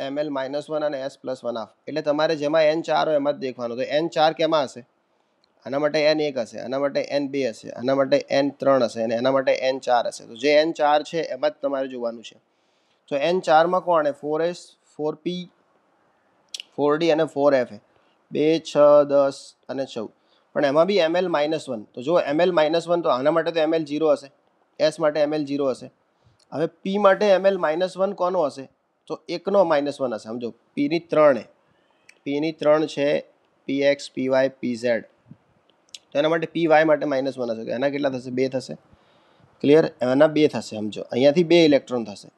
S1: એમ એલ માઇનસ વન અને એસ પ્લસ વન આફ એટલે તમારે જેમાં એન ચાર હોય એમાં જ દેખવાનું તો એન ચાર કેમાં હશે આના માટે એન એક હશે આના માટે એન બે હશે આના માટે એન ત્રણ હશે અને એના માટે એન ચાર હશે તો જે એન ચાર છે એમાં જ તમારે જોવાનું છે તો એન ચારમાં કોણ four s four p four d અને ફોર એફ બે છ દસ અને ચૌદ પણ એમાં બી એમએલ માઇનસ વન તો જો એમએલ માઇનસ વન તો આના માટે તો એમએલ જીરો હશે એસ માટે એમએલ જીરો હશે હવે પી માટે એમએલ માઇનસ વન કોનો હશે તો એકનો માઇનસ વન હશે સમજો પીની ત્રણ પીની ત્રણ છે p x p y p z તો એના માટે પી વાય માટે માઇનસ વન હશે એના કેટલા થશે બે થશે ક્લિયર એના બે થશે સમજો અહીંયાથી બે ઇલેક્ટ્રોન થશે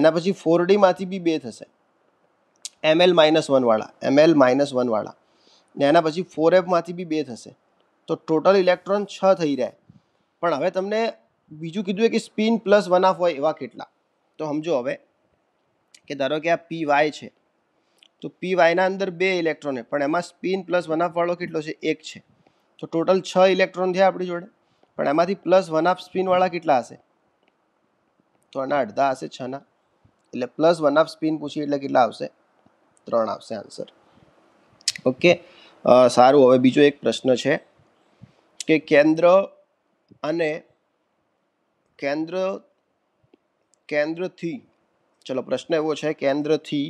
S1: એના પછી ફોર ડીમાંથી બી બે થશે એમએલ માઇનસ વનવાળા એમએલ માઇનસ વનવાળા ને એના પછી ફોર એફમાંથી બી બે થશે તો ટોટલ ઇલેક્ટ્રોન છ થઈ રહે પણ હવે તમને બીજું કીધું કે સ્પિન પ્લસ વન હાફ હોય એવા કેટલા તો સમજો હવે કે ધારો કે આ પી વાય છે તો પી વાયના અંદર બે ઇલેક્ટ્રોન પણ એમાં સ્પિન પ્લસ વન હાફ વાળો કેટલો છે એક છે તો ટોટલ છ ઇલેક્ટ્રોન થયા આપણી જોડે પણ એમાંથી પ્લસ વન હાફ સ્પિનવાળા કેટલા હશે તો એના અડધા હશે છના એટલે પ્લસ વન હાફ સ્પિન પૂછીએ એટલે કેટલા આવશે ત્રણ આવશે આન્સર ઓકે સારું હવે બીજો એક પ્રશ્ન છે કે કેન્દ્ર અને કેન્દ્ર કેન્દ્રથી ચલો પ્રશ્ન એવો છે કેન્દ્રથી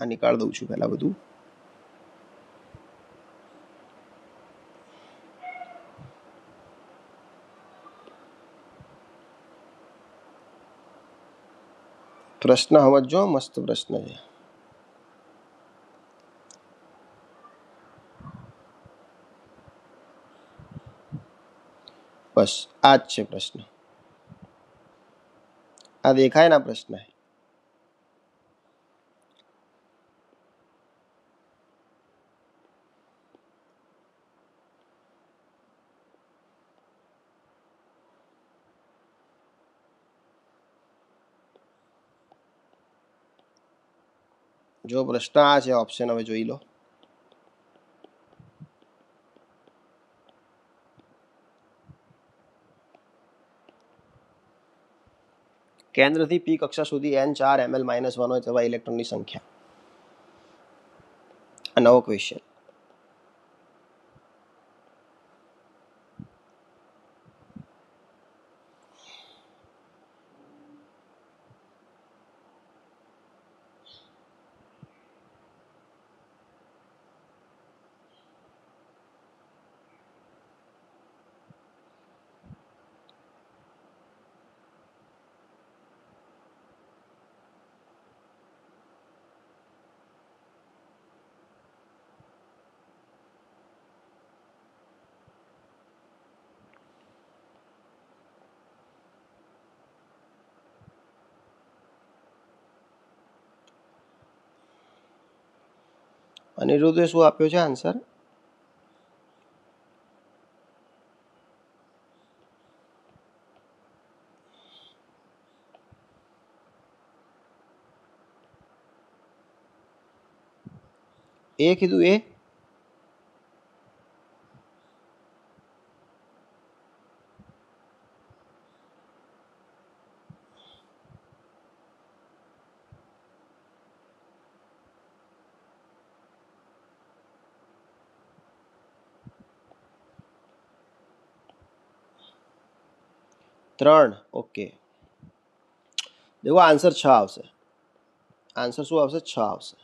S1: આ નિકાળ દઉં છું પહેલાં બધું પ્રશ્ન સમજો મસ્ત પ્રશ્ન છે बस आज से प्रश्न आ देखा है ना प्रश्न है જો પ્રશ્ન આ છે ઓપ્શન હવે જોઈ લો કેન્દ્રથી પી કક્ષા સુધી એન ચાર એમએલ માઇનસ વન હોય તેવા ઇલેક્ટ્રોનની સંખ્યા નવો ક્વેશ્ચન અનિરુદ્ધે શું આપ્યો છે આન્સર એ કીધું એ ત્રણ ઓકે દેવો આન્સર છ આવશે આન્સર શું આવશે છ આવશે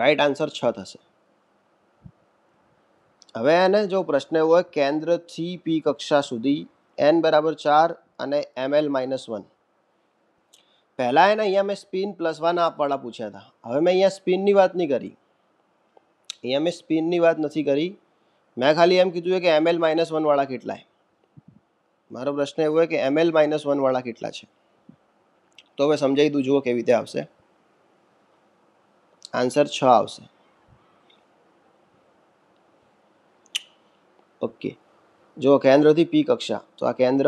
S1: રાઈટ આન્સર છ થશે હવે એને જો પ્રશ્ન એવો હોય કેન્દ્રથી પી કક્ષા સુધી એન બરાબર ચાર અને એમ એલ માઇનસ વન પહેલાં એને અહીંયા મેં સ્પિન પ્લસ વન આપવાળા પૂછ્યા હતા હવે મેં અહીંયા સ્પિનની વાત નહીં કરી અહીંયા મેં સ્પિનની વાત નથી કરી મેં ખાલી એમ કીધું કે એમએલ માઇનસ વનવાળા કેટલા મારો પ્રશ્ન એવો કે એમએલ માઇનસ વનવાળા કેટલા છે તો હવે સમજાવી દઉં જુઓ કેવી રીતે આવશે આન્સર છ આવશે ઓકે જુઓ કેન્દ્રથી પી કક્ષા તો આ કેન્દ્ર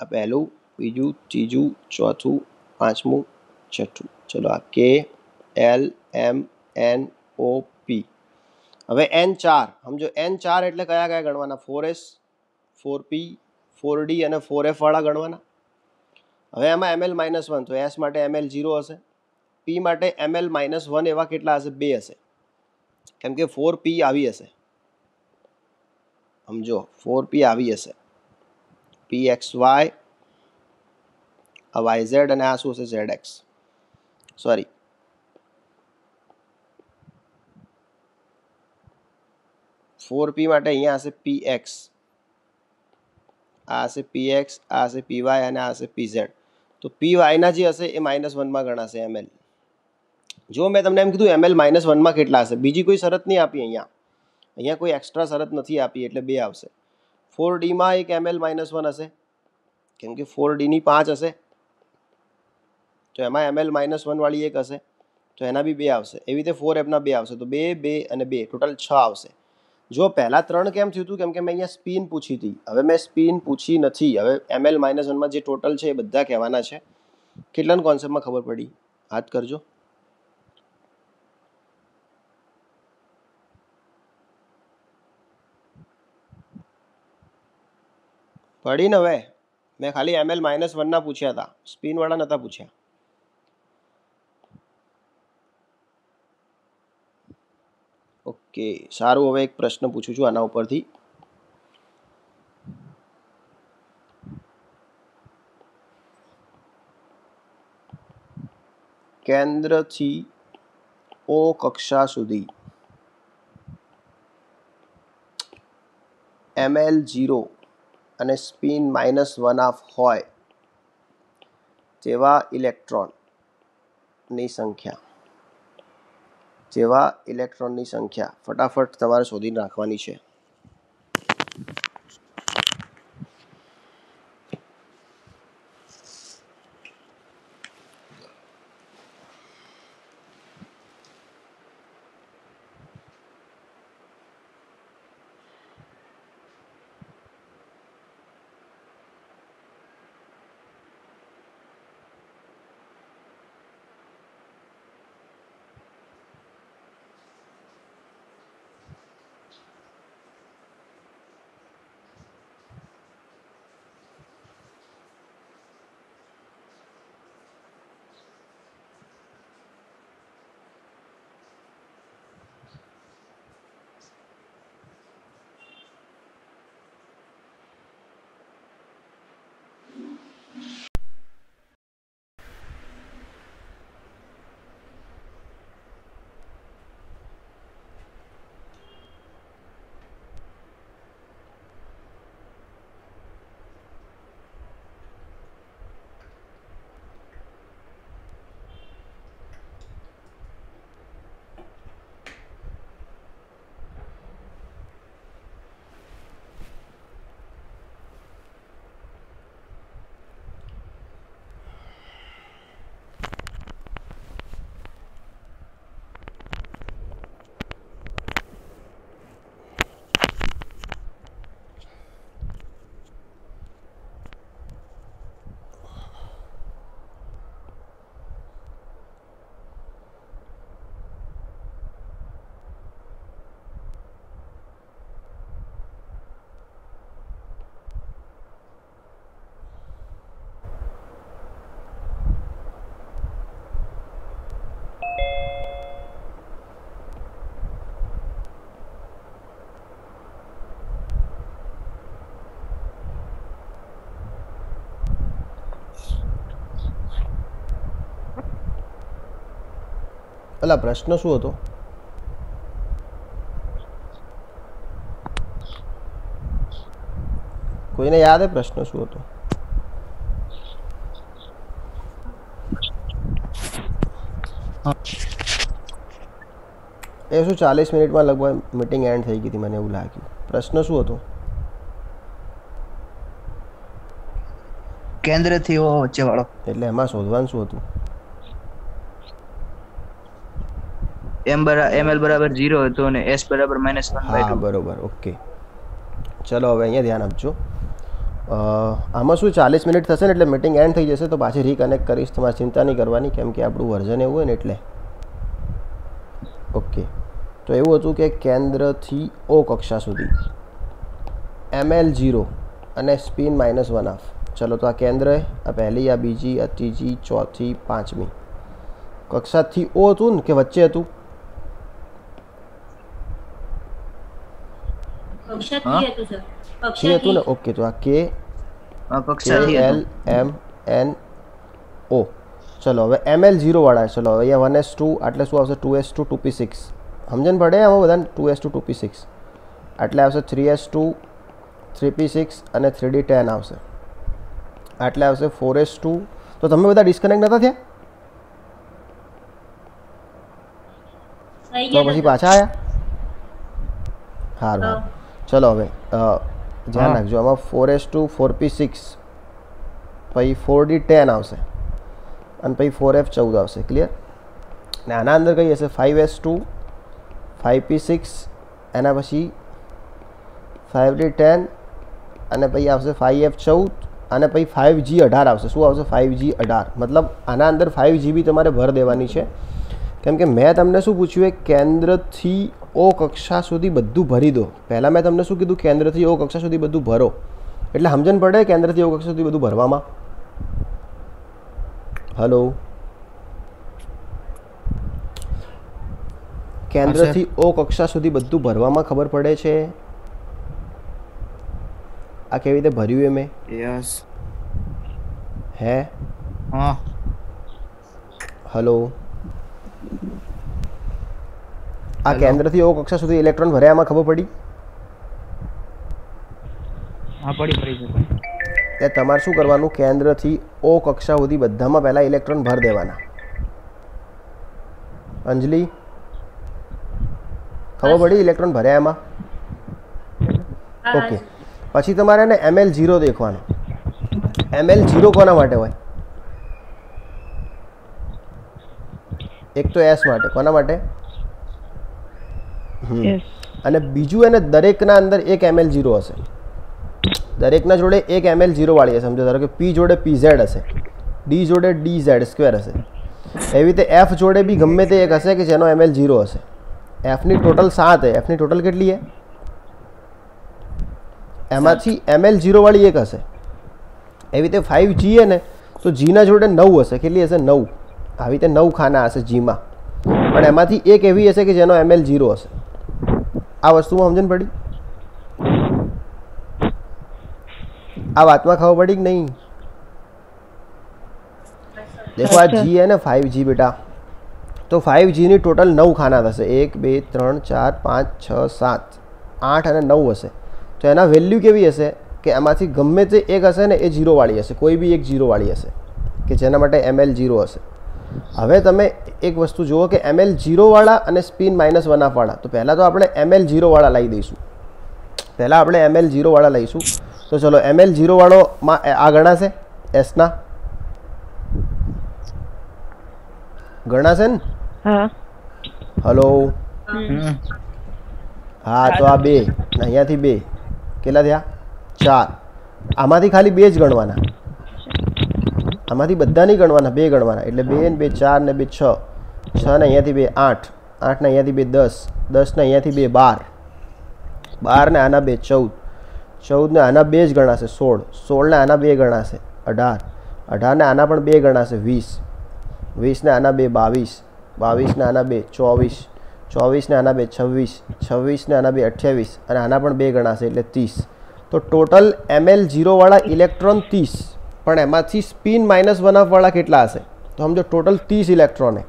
S1: આ પહેલું બીજું ત્રીજું ચોથું પાંચમું છઠ્ઠું ચલો આ કે એલ એમ એન ઓ હવે એન ચાર સમજો એન ચાર એટલે કયા કયા ગણવાના four s four p four d અને ફોર એફવાળા ગણવાના હવે એમાં એમએલ માઇનસ વન તો એસ માટે એમએલ ઝીરો હશે પી માટે એમએલ માઇનસ વન એવા કેટલા હશે બે હશે કેમ કે ફોર પી આવી હશે સમજો ફોર પી આવી હશે p x y y z અને આ શું હશે ઝેડ એક્સ સોરી ફોર માટે અહીંયા હશે પી એક્સ આ હશે પી એક્સ આ હશે પી વાય અને આ હશે પી તો પી વાયના જે હશે એ માઇનસ વનમાં ગણાશે એમએલ જો મેં તમને એમ કીધું એમએલ માઇનસ વનમાં કેટલા હશે બીજી કોઈ શરત નહીં આપી અહીંયા અહીંયા કોઈ એક્સ્ટ્રા શરત નથી આપી એટલે બે આવશે ફોર ડીમાં એક એમએલ માઇનસ વન હશે કેમ કે ફોર ડીની પાંચ હશે તો એમાં એમએલ માઇનસ વનવાળી એક હશે તો એના બી બે આવશે એવી રીતે ફોર એપના બે આવશે તો બે બે અને બે ટોટલ છ આવશે જો પહેલાં ત્રણ કેમ થયું હતું કેમ કે મેં અહીંયા સ્પિન પૂછી હતી હવે મેં સ્પિન પૂછી નથી હવે એમએલ માઇનસ વનમાં જે ટોટલ છે એ બધા કહેવાના છે કેટલાને કોન્સેપ્ટમાં ખબર પડી હાથ કરજો પડી ને હવે મેં ખાલી એમએલ માઇનસ વનના પૂછ્યા હતા સ્પિનવાળા નહોતા પૂછ્યા કે સારું હવે એક પ્રશ્ન પૂછું છું આના ઉપરથી કેન્દ્રથી ઓ કક્ષા સુધી એમએલ ઝીરો અને સ્પિન માઇનસ વન આફ હોય તેવા ઇલેક્ટ્રોનની સંખ્યા જેવા ઇલેક્ટ્રોનની સંખ્યા ફટાફટ તમારે શોધી નાખવાની છે પેલા પ્રશ્ન શું હતો કોઈને યાદ હે પ્રશ્ન શું હતો એ શું ચાલીસ મિનિટમાં લગભગ મિટિંગ એન્ડ થઈ ગઈ હતી મને એવું લાગ્યું પ્રશ્ન શું હતો કેન્દ્રથી વચ્ચે વાળો એટલે એમાં શોધવાનું શું હતું m ml બરાબર 0 હતો અને s બરાબર -1 હા બરોબર ઓકે ચલો હવે અહીંયા ધ્યાન આપજો આમાં શું ચાલીસ મિનિટ થશે ને એટલે મિટિંગ એન્ડ થઈ જશે તો પાછી રીકનેક્ટ કરીશ તમારે ચિંતા નહીં કરવાની કેમ કે આપણું વર્ઝન એવું હોય ને એટલે ઓકે તો એવું હતું કે કેન્દ્રથી ઓ કક્ષા સુધી એમએલ ઝીરો અને સ્પિન માઇનસ વન આફ ચલો તો આ કેન્દ્ર આ પહેલી આ બીજી આ ત્રીજી ચોથી પાંચમી કક્ષાથી ઓ હતું ને કે વચ્ચે હતું शब्द ही है तुसर पक्षी है तूने ओके तो ओके आप कक्षा h l m n o चलो अब ml 0 वाला है चलो अब यहां 1s2 એટલે શું આવશે 2s2 2p6 સમજન પડે હે આ બધા 2s2 2p6 એટલે આવશે 3s2 3p6 અને 3d10 આવશે એટલે આવશે 4s2 તો તમને બધા ડિસ્કનેક્ટ ન હતા થા ગઈ બોલું પાછા આયા હાલો ચલો હવે ધ્યાન રાખજો આમાં four s two four p six પછી ફોર ડી ટેન આવશે અને પછી ફોર એફ ચૌદ આવશે ક્લિયર ને આના અંદર કઈ હશે five s two five p six એના પછી ફાઇવ ડી ટેન અને પછી આવશે ફાઇવ એફ ચૌદ અને પછી ફાઇવ જી અઢાર આવશે શું આવશે ફાઇવ જી અઢાર મતલબ આના અંદર ફાઇવ જીબી તમારે ભર દેવાની છે કેમ કે મેં તમને શું પૂછ્યું કે કેન્દ્રથી ઓ કક્ષા સુધી બધું ભરી દો પહેલાં મેં તમને શું કીધું કેન્દ્રથી ઓ કક્ષા સુધી બધું ભરો એટલે સમજણ પડે કેન્દ્રથી ઓ કક્ષા સુધી બધું ભરવામાં હલો કેન્દ્રથી ઓ કક્ષા સુધી બધું ભરવામાં ખબર પડે છે આ કેવી રીતે ભર્યું એ મેં યસ હે હા હલો આ કેન્દ્રથી ઓ કક્ષા સુધી ઇલેક્ટ્રોન ભર્યા આમાં ખબર પડી હા પડી પડી તે તમારે શું કરવાનું કેન્દ્રથી ઓ કક્ષા સુધી બધામાં પહેલા ઇલેક્ટ્રોન ભર દેવાના અંજલિ ખબર પડી ઇલેક્ટ્રોન ભર્યા એમાં ઓકે પછી તમારે ને એમએલ ઝીરો દેખવાનો એમએલ ઝીરો કોના માટે હોય એક તો એસ માટે કોના માટે અને બીજું એને દરેકના અંદર એક એમએલ જીરો હશે દરેકના જોડે એક એમએલ જીરો વાળી હશે સમજો ધારો કે પી જોડે પી ઝેડ હશે ડી જોડે ડી ઝેડ સ્ક્વેર હશે એવી રીતે એફ જોડે બી ગમે તે એક હશે કે જેનો એમએલ જીરો હશે એફની ટોટલ સાત હે એફની ટોટલ કેટલી હે એમાંથી એમએલ જીરો વાળી એક હશે એવી રીતે ફાઇવ જી હે ને તો જીના જોડે નવ હશે કેટલી હશે નવ આવી રીતે નવ ખાના હશે જીમાં પણ એમાંથી એક એવી હશે કે જેનો એમએલ જીરો હશે આ વસ્તુ સમજણ પડી આ વાતમાં ખબર પડી કે નહીં દેખો આ જી હે ને ફાઇવ જી બેટા તો ફાઇવ જીની ટોટલ નવ ખાના થશે એક બે ત્રણ ચાર પાંચ છ સાત આઠ અને નવ હશે તો એના વેલ્યુ કેવી હશે કે એમાંથી ગમે તે એક હશે ને એ જીરોવાળી હશે કોઈ બી એક જીરોવાળી હશે કે જેના માટે એમએલ જીરો હશે હવે તમે એક વસ્તુ જુઓ કે એમએલ જીરોવાળા અને સ્પિન માઇનસ વન હાફવાળા તો પહેલાં તો આપણે એમએલ જીરોવાળા લઈ દઈશું પહેલાં આપણે એમએલ જીરોવાળા લઈશું તો ચલો એમએલ જીરોવાળોમાં આ ગણાશે એસના ગણાશે ને હલો હા તો આ બે અહીંયાથી બે કેટલા થયા ચાર આમાંથી ખાલી બે જ ગણવાના આમાંથી બધા નહીં ગણવાના બે ગણવાના એટલે બે ને બે ચાર ને બે છ છ ને અહીંયાથી બે આઠ આઠને અહીંયાથી બે દસ દસને અહીંયાથી બે બાર બારને આના બે ચૌદ ચૌદને આના બે જ ગણાશે સોળ સોળને આના બે ગણાશે અઢાર અઢારને આના પણ બે ગણાશે વીસ વીસને આના બે બાવીસ બાવીસને આના બે ચોવીસ ચોવીસને આના બે છવ્વીસ છવ્વીસને આના બે અઠ્યાવીસ અને આના પણ બે ગણાશે એટલે ત્રીસ તો ટોટલ એમએલ ઝીરોવાળા ઇલેક્ટ્રોન ત્રીસ પણ એમાંથી સ્પિન માઇનસ વન હાફવાળા કેટલા હશે તો સમજો ટોટલ ત્રીસ ઇલેક્ટ્રોન હે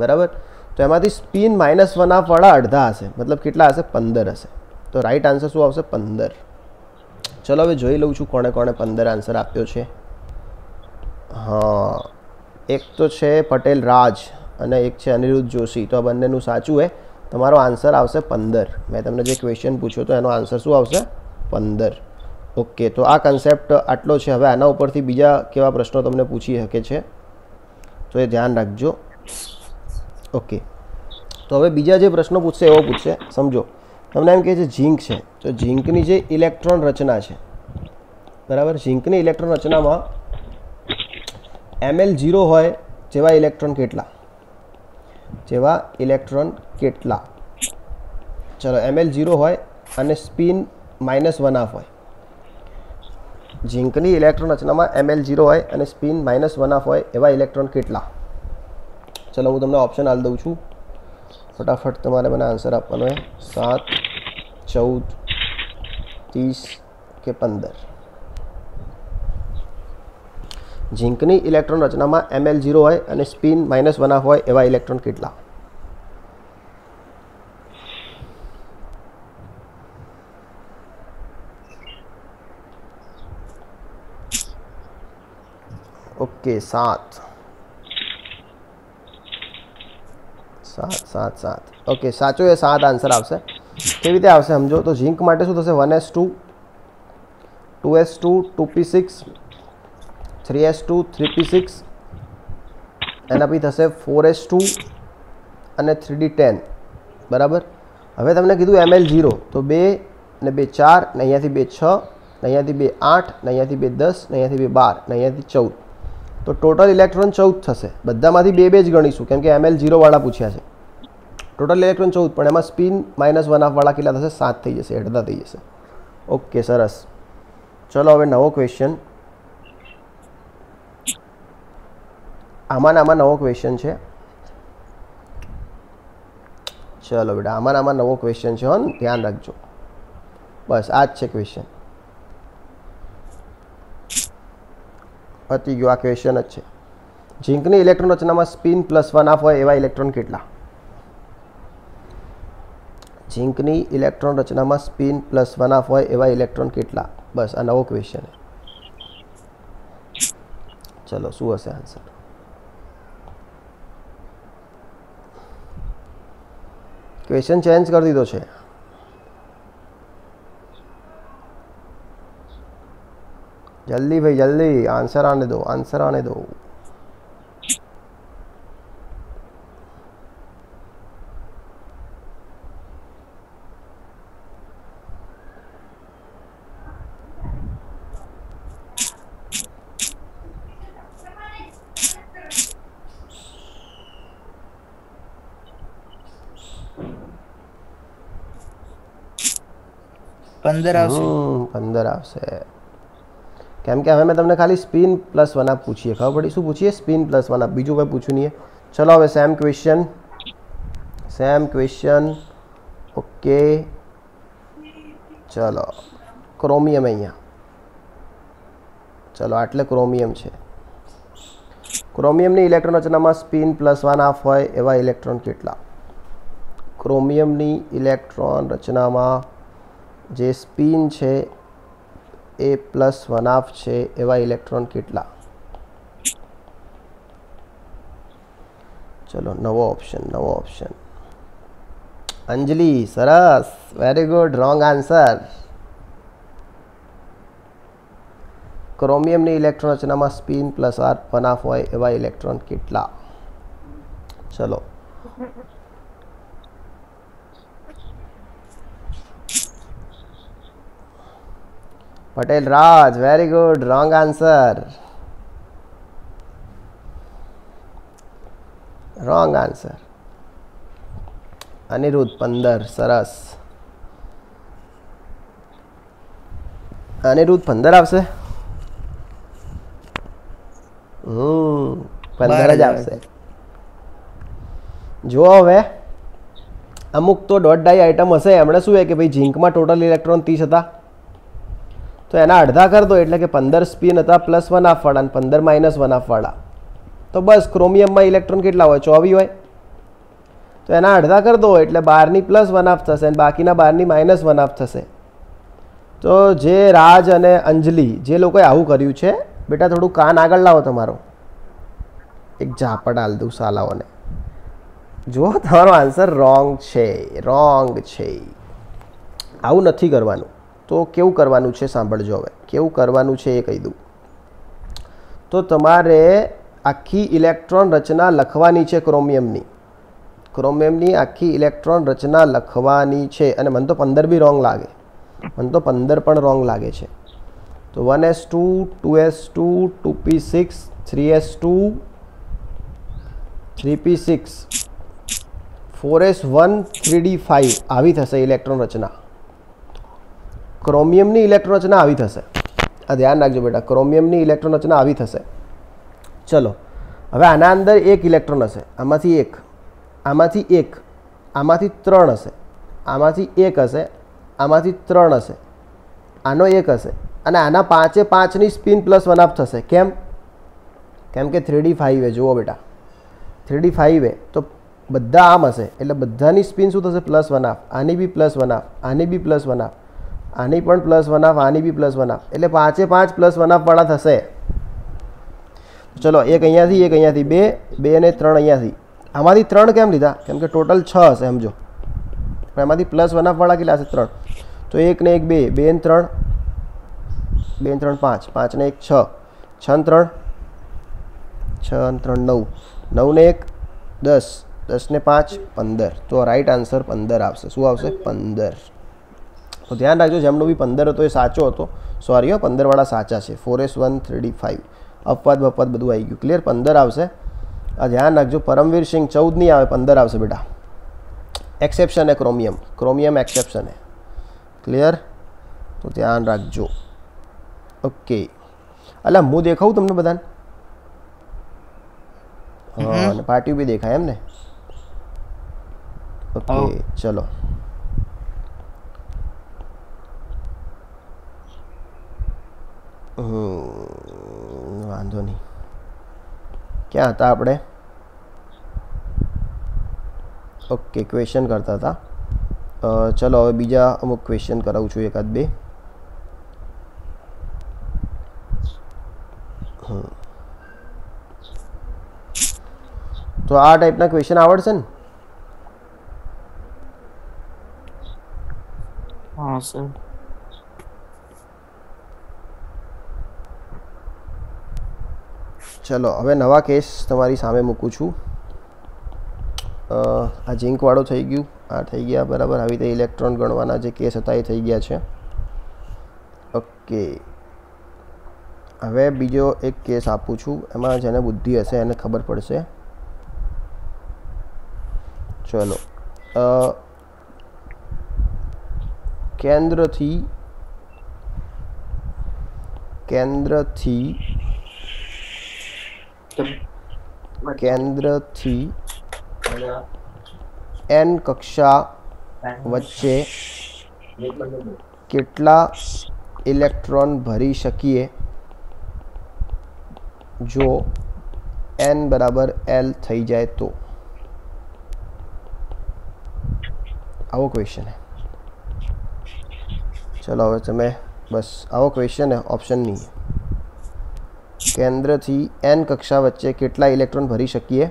S1: બરાબર તો એમાંથી સ્પિન માઇનસ વન હાફવાળા અડધા હશે મતલબ કેટલા હશે પંદર હશે તો રાઈટ આન્સર શું આવશે પંદર ચલો હવે જોઈ લઉં છું કોણે કોણે પંદર આન્સર આપ્યો છે હા એક તો છે પટેલ રાજ અને એક છે અનિરુદ્ધ જોશી તો આ બંનેનું સાચું હે તમારો આન્સર આવશે પંદર મેં તમને જે ક્વેશ્ચન પૂછ્યો તો એનો આન્સર શું આવશે પંદર ઓકે તો આ કન્સેપ્ટ આટલો છે હવે આના ઉપરથી બીજા કેવા પ્રશ્નો તમને પૂછી શકે છે તો એ ધ્યાન રાખજો ઓકે તો હવે બીજા જે પ્રશ્નો પૂછશે એવો પૂછશે સમજો તમને એમ કહે છે ઝીંક છે તો ઝીંકની જે ઇલેક્ટ્રોન રચના છે બરાબર ઝીંકની ઇલેક્ટ્રોન રચનામાં એમએલ ઝીરો હોય જેવા ઇલેક્ટ્રોન કેટલા જેવા ઇલેક્ટ્રોન કેટલા ચલો એમએલ ઝીરો હોય અને સ્પિન માઇનસ વન આફ હોય ઝીંકની ઇલેક્ટ્રોન રચનામાં એમએલ જીરો હોય અને સ્પિન માઇનસ વન હાફ હોય એવા ઇલેક્ટ્રોન કેટલા ચલો હું તમને ઓપ્શન આપી દઉં છું ફટાફટ તમારે મને આન્સર આપવાનો હોય સાત ચૌદ ત્રીસ કે પંદર ઝીંકની ઇલેક્ટ્રોન રચનામાં એમએલ જીરો હોય અને સ્પિન માઇનસ વન હાફ હોય એવા ઇલેક્ટ્રોન કેટલા ઓકે સાત સાત સાત સાત ઓકે સાચો એ સાત આન્સર આવશે કેવી રીતે આવશે સમજો તો ઝીંક માટે શું થશે one s two two s two two p six three s two three p six એના પછી થશે ફોર એસ ટુ અને થ્રી ડી ટેન બરાબર હવે તમને કીધું એમ એલ ઝીરો તો બે ને બે ચાર ને અહીંયાથી બે છ ને અહીંયાથી બે આઠ ને અહીંયાથી બે દસ ને અહીંયાથી બે બાર ને અહીંયાથી ચૌદ તો ટોટલ ઇલેક્ટ્રોન ચૌદ થશે બધામાંથી બે બે જ ગણીશું કેમ કે એમએલ વાળા પૂછ્યા છે ટોટલ ઇલેક્ટ્રોન ચૌદ પણ એમાં સ્પિન માઇનસ વન હાફવાળા કેટલા થશે સાત થઈ જશે અડધા થઈ જશે ઓકે સરસ ચલો હવે નવો ક્વેશ્ચન આમાં આમાં નવો ક્વેશ્ચન છે ચલો બેટા આમાં આમાં નવો ક્વેશ્ચન છે હો ધ્યાન રાખજો બસ આ જ છે ક્વેશ્ચન પતી ગયું ક્વેશ્ચન જ છે ઝીંકની ઇલેક્ટ્રોન રચનામાં સ્પિન પ્લસ વન હાફ હોય એવા ઇલેક્ટ્રોન કેટલા ઝીંકની ઇલેક્ટ્રોન રચનામાં સ્પિન પ્લસ વન હાફ હોય એવા ઇલેક્ટ્રોન કેટલા બસ આ નવો ક્વેશ્ચન ચલો શું હશે આન્સર ક્વેશ્ચન ચેન્જ કરી દીધો છે जल्दी भाई जल्दी आंसर आने दो आंसर आने दो પંદર આવશે પંદર આવશે કેમ કે હવે મેં તમને ખાલી સ્પિન પ્લસ વન આપ પૂછીએ ખબર પડી શું પૂછીએ સ્પિન પ્લસ વન આપ બીજું કંઈ પૂછ્યું નહીં ચલો હવે same question same question okay ચલો ક્રોમિયમ અહીંયા ચલો આટલે ક્રોમિયમ છે ક્રોમિયમની ઇલેક્ટ્રોન રચનામાં સ્પિન પ્લસ વન આફ હોય એવા ઇલેક્ટ્રોન કેટલા ક્રોમિયમની ઇલેક્ટ્રોન રચનામાં જે સ્પિન છે એ પ્લસ વન આફ છે એવા ઇલેક્ટ્રોન કેટલા ચલો નવો ઓપ્શન નવો ઓપ્શન અંજલિ સરસ વેરી ગુડ રોંગ આન્સર ક્રોમિયમની ઇલેક્ટ્રોન રચનામાં સ્પિન પ્લસ આર વન આફ હોય એવા ઇલેક્ટ્રોન કેટલા ચલો Patel Raj very good wrong answer wrong answer Aniruddha પંદર સરસ અનિરુદ્ધ પંદર આવશે હમ પંદર જ આવશે જુઓ હવે અમુક તો ડોટ ડાય આઈટમ હશે એમણે શું છે કે ભાઈ ઝીંકમાં ટોટલ ઇલેક્ટ્રોન ત્રીસ હતા તો એના અડધા કરી દો એટલે કે પંદર સ્પિન હતા પ્લસ વન આફ વાળા અને પંદર માઇનસ વન હાફ વાળા તો બસ ક્રોમિયમમાં ઇલેક્ટ્રોન કેટલા હોય ચોવી હોય તો એના અડધા કરી દો એટલે બારની પ્લસ વન આફ થશે અને બાકીના બારની માઇનસ વન આફ થશે તો જે રાજ અને અંજલિ જે લોકોએ આવું કર્યું છે બેટા થોડું કાન આગળ લાવો તમારો એક ઝાપટ આલ દઉં સાલાઓને જુઓ તમારો આન્સર રોંગ છે રોંગ છે આવું નથી કરવાનું તો કેવું કરવાનું છે સાંભળજો હવે કેવું કરવાનું છે એ કહી દઉં તો તમારે આખી ઇલેક્ટ્રોન રચના લખવાની છે ક્રોમિયમની ક્રોમિયમની આખી ઇલેક્ટ્રોન રચના લખવાની છે અને મને તો પંદર બી રોંગ લાગે મને તો પંદર પણ રોંગ લાગે છે તો one s two two s two two p six three s two three p six four s one three d five આવી થશે ઇલેક્ટ્રોન રચના ક્રોમિયમની ઇલેક્ટ્રોનચના આવી થશે આ ધ્યાન રાખજો બેટા ક્રોમિયમની ઇલેક્ટ્રોનચના આવી થશે ચલો હવે આના અંદર એક ઇલેક્ટ્રોન હશે આમાંથી એક આમાંથી એક આમાંથી ત્રણ હશે આમાંથી એક હશે આમાંથી ત્રણ હશે આનો એક હશે અને આના પાંચે પાંચની સ્પિન પ્લસ વન અપ થશે કેમ કેમ કે થ્રી ડી ફાઈવ એ જુઓ બેટા થ્રી ડી ફાઈવ એ તો બધા આમ હશે એટલે બધાની સ્પિન શું થશે પ્લસ વન આફ આની બી પ્લસ વન આફ આની બી પ્લસ વન હાફ आनी प्लस वन आफ आ भी प्लस वन आफ एट पांच पांच प्लस वन आफ वाला थे चलो एक अँ एक अँ थी बे, बे ने त्रन अँ थी आमा त्रन केम लीधा कम के टोटल छ हे समझो एम प्लस वन आफ वाला के त्र तो एक ने एक बे बे त्र बे त्र पांच पांच ने एक छ छ त्र छ त्र नौ नौ ने एक दस दस ने पांच पंदर तो राइट आंसर पंदर आश शू आंदर તો ધ્યાન રાખજો જેમનો બી પંદર હતો એ સાચો હતો સોરી હો પંદરવાળા સાચા છે four s one three d five અપવાદ બપવાદ બધું આવી ગયું ક્લિયર પંદર આવશે આ ધ્યાન રાખજો પરમવીર સિંહ ચૌદ નહીં આવે પંદર આવશે બેટા એક્સેપ્શન હે ક્રોમિયમ ક્રોમિયમ એક્સેપ્શન હે ક્લિયર તો ધ્યાન રાખજો ઓકે અલા હું દેખાવું તમને બધાને હા અને પાર્ટી બી દેખાય એમને ઓકે ચલો વાંધો નહીં ક્યાં હતા આપણે ઓકે ક્વેશ્ચન કરતા હતા ચલો હવે બીજા અમુક ક્વેશ્ચન કરાવું છું એકાદ બે તો આ ટાઈપના ક્વેશ્ચન આવડશે ને હા સર ચલો હવે નવા કેસ તમારી સામે મૂકું છું આ ઝીંકવાળો થઈ ગયું આ થઈ ગયા બરાબર આવી રીતે ઇલેક્ટ્રોન ગણવાના જે કેસ હતા એ થઈ ગયા છે ઓકે હવે બીજો એક કેસ આપું છું એમાં જેને બુદ્ધિ હશે એને ખબર પડશે ચલો કેન્દ્રથી કેન્દ્રથી केन्द्र थी और n कक्षा बच्चे कितना इलेक्ट्रॉन भरि सके जो n बराबर l થઈ જાય તો આવો ક્વેશ્ચન છે ચલો હવે સમય બસ આવો ક્વેશ્ચન છે ઓપ્શન ની કેન્દ્રથી એન કક્ષા વચ્ચે કેટલા ઇલેક્ટ્રોન ભરી શકીએ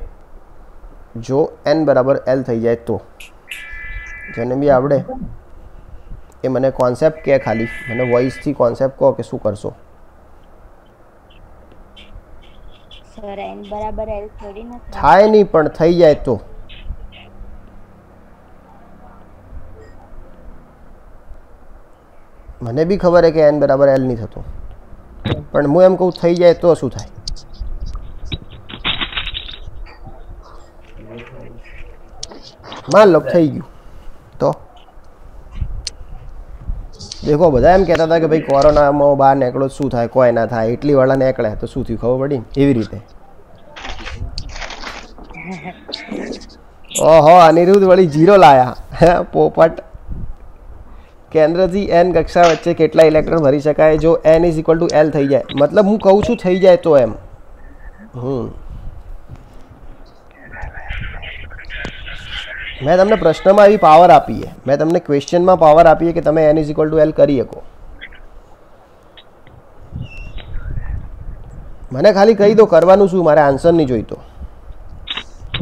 S1: જો એન બરાબર એલ થઈ જાય તો જેને બી આવડે એ મને કોન્સેપ્ટ કહે ખાલી મને વોઇસથી કોન્સેપ્ટ કહો કે શું કરશો થાય નહીં પણ થઈ જાય તો મને બી ખબર છે કે એન બરાબર એલ નહીં થતો પણ હું એમ કહું થઈ જાય તો શું થાય માન લો થઈ ગયું તો દેખો બધા એમ કહેતા હતા કે ભાઈ કોરોનામાં બહાર નીકળો શું થાય કોઈ ના થાય એટલી વાળા નીકળે તો શું થયું ખબર પડી એવી રીતે ઓહો અનિરુદ્ધ વળી જીરો લાયા પોપટ કેન્દ્રથી એન કક્ષા વચ્ચે કેટલા ઇલેક્ટ્રોન ભરી શકાય જો n is equal to l થઈ જાય મતલબ હું કહું છું થઈ જાય તો એમ હમ મેં તમને પ્રશ્નમાં એવી પાવર આપીએ મેં તમને ક્વેશ્ચનમાં પાવર આપીએ કે તમે n is equal to l કરી શકો મને ખાલી કહી દો કરવાનું શું મારે આન્સર નહીં જોઈતો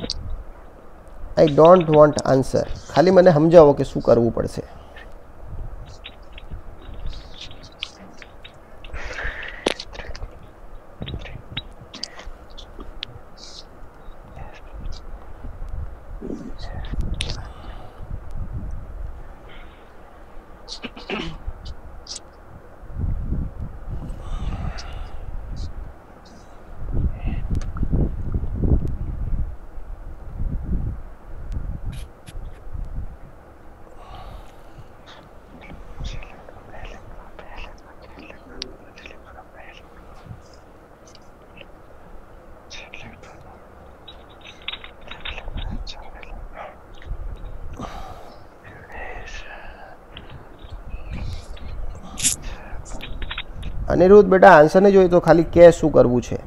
S1: આઈ ડોન્ટ વોન્ટ આન્સર ખાલી મને સમજાવો કે શું કરવું પડશે અનિરુદ્ધ બેટા આન્સર ને જોઈએ તો ખાલી કે શું કરવું છે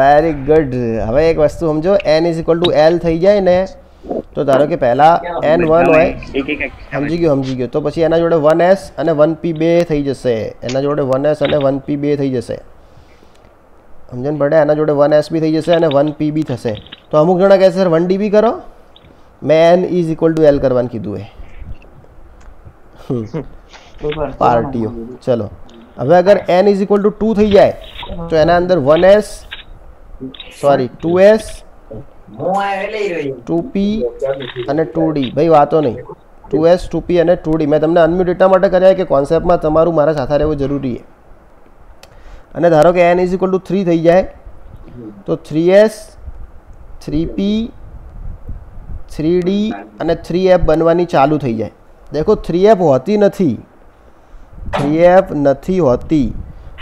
S1: વેરી ગુડ હવે એક વસ્તુ સમજો n is equal to l થઈ જાય ને તો ધારો કે પહેલા એન વન હોય સમજી ગયો સમજી ગયો તો પછી એના જોડે વન એસ અને વન પી બે થઈ જશે એના જોડે વન એસ અને વન પી બે થઈ જશે સમજણ પડે એના જોડે વન એસબી થઈ જશે અને વન પીબી થશે તો અમુક જણા કહેશે સર વન ડીબી કરો મેં n is equal to l કરવાનું કીધું એ પાર્ટીઓ ચલો હવે અગર n is equal to two two જાય તો એના અંદર one s sorry two s two p અને ટુ ડી ભાઈ વાતો નહીં ટુ એસ ટુ પી અને ટુ ડી મેં તમને અનમ્યુટ એટલા માટે કર્યા કે કોન્સેપ્ટમાં તમારું મારા સાથે રહેવું જરૂરી છે અને ધારો કે n is equal to three થઈ જાય તો three s three p three d અને થ્રી એફ બનવાની ચાલુ થઈ જાય દેખો થ્રી એફ હોતી નથી થ્રી એફ નથી હોતી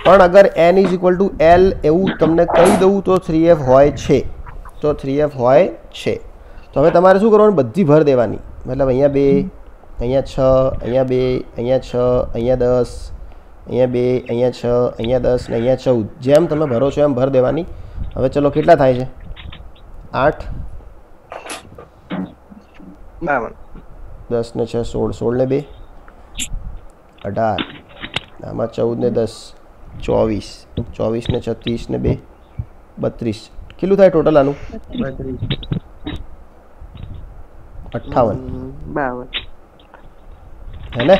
S1: પણ અગર n is equal to l એવું તમને કહી દઉં તો થ્રી એફ હોય છે તો થ્રી એફ હોય છે તો હવે તમારે શું કરવાનું બધી ભર દેવાની મતલબ અહીંયા બે અહીંયા છ અહીંયા બે અહીંયા છ અહીંયા દસ અહીંયા બે અહીંયા છ અહીંયા દસ ને અહીંયા ચૌદ જેમ તમે ભરો છો એમ ભર દેવાની હવે ચલો કેટલા થાય છે આઠ બાવન દસ ને છ સોળ સોળ ને બે અઢાર આમાં ચૌદ ને દસ ચોવીસ ચોવીસ ને છત્રીસ ને બે બત્રીસ કેટલું થાય ટોટલ આનું અઠ્ઠાવન બાવન હે ને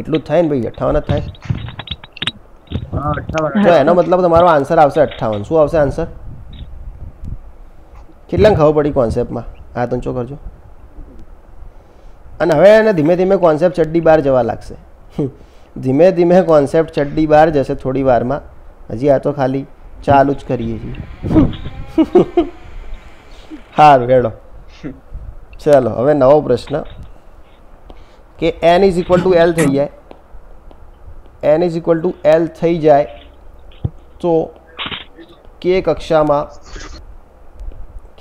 S1: એટલું જ થાય ને ભાઈ અઠાવન જ થાય એનો મતલબ તમારો આન્સર આવશે અઠાવન શું આવશે આન્સર કેટલા ખબર પડી કોન્સેપ્ટમાં હા તો કરજો અને હવે એને ધીમે ધીમે કોન્સેપ્ટ ચડ્ડી બહાર જવા લાગશે ધીમે ધીમે કોન્સેપ્ટ ચડ્ડી બહાર જશે થોડી વારમાં હજી આ તો ખાલી ચાલુ જ કરીએ છીએ સારું હેડો ચાલો હવે નવો પ્રશ્ન के n = l થઈ જાય n = l થઈ જાય તો કે કક્ષામાં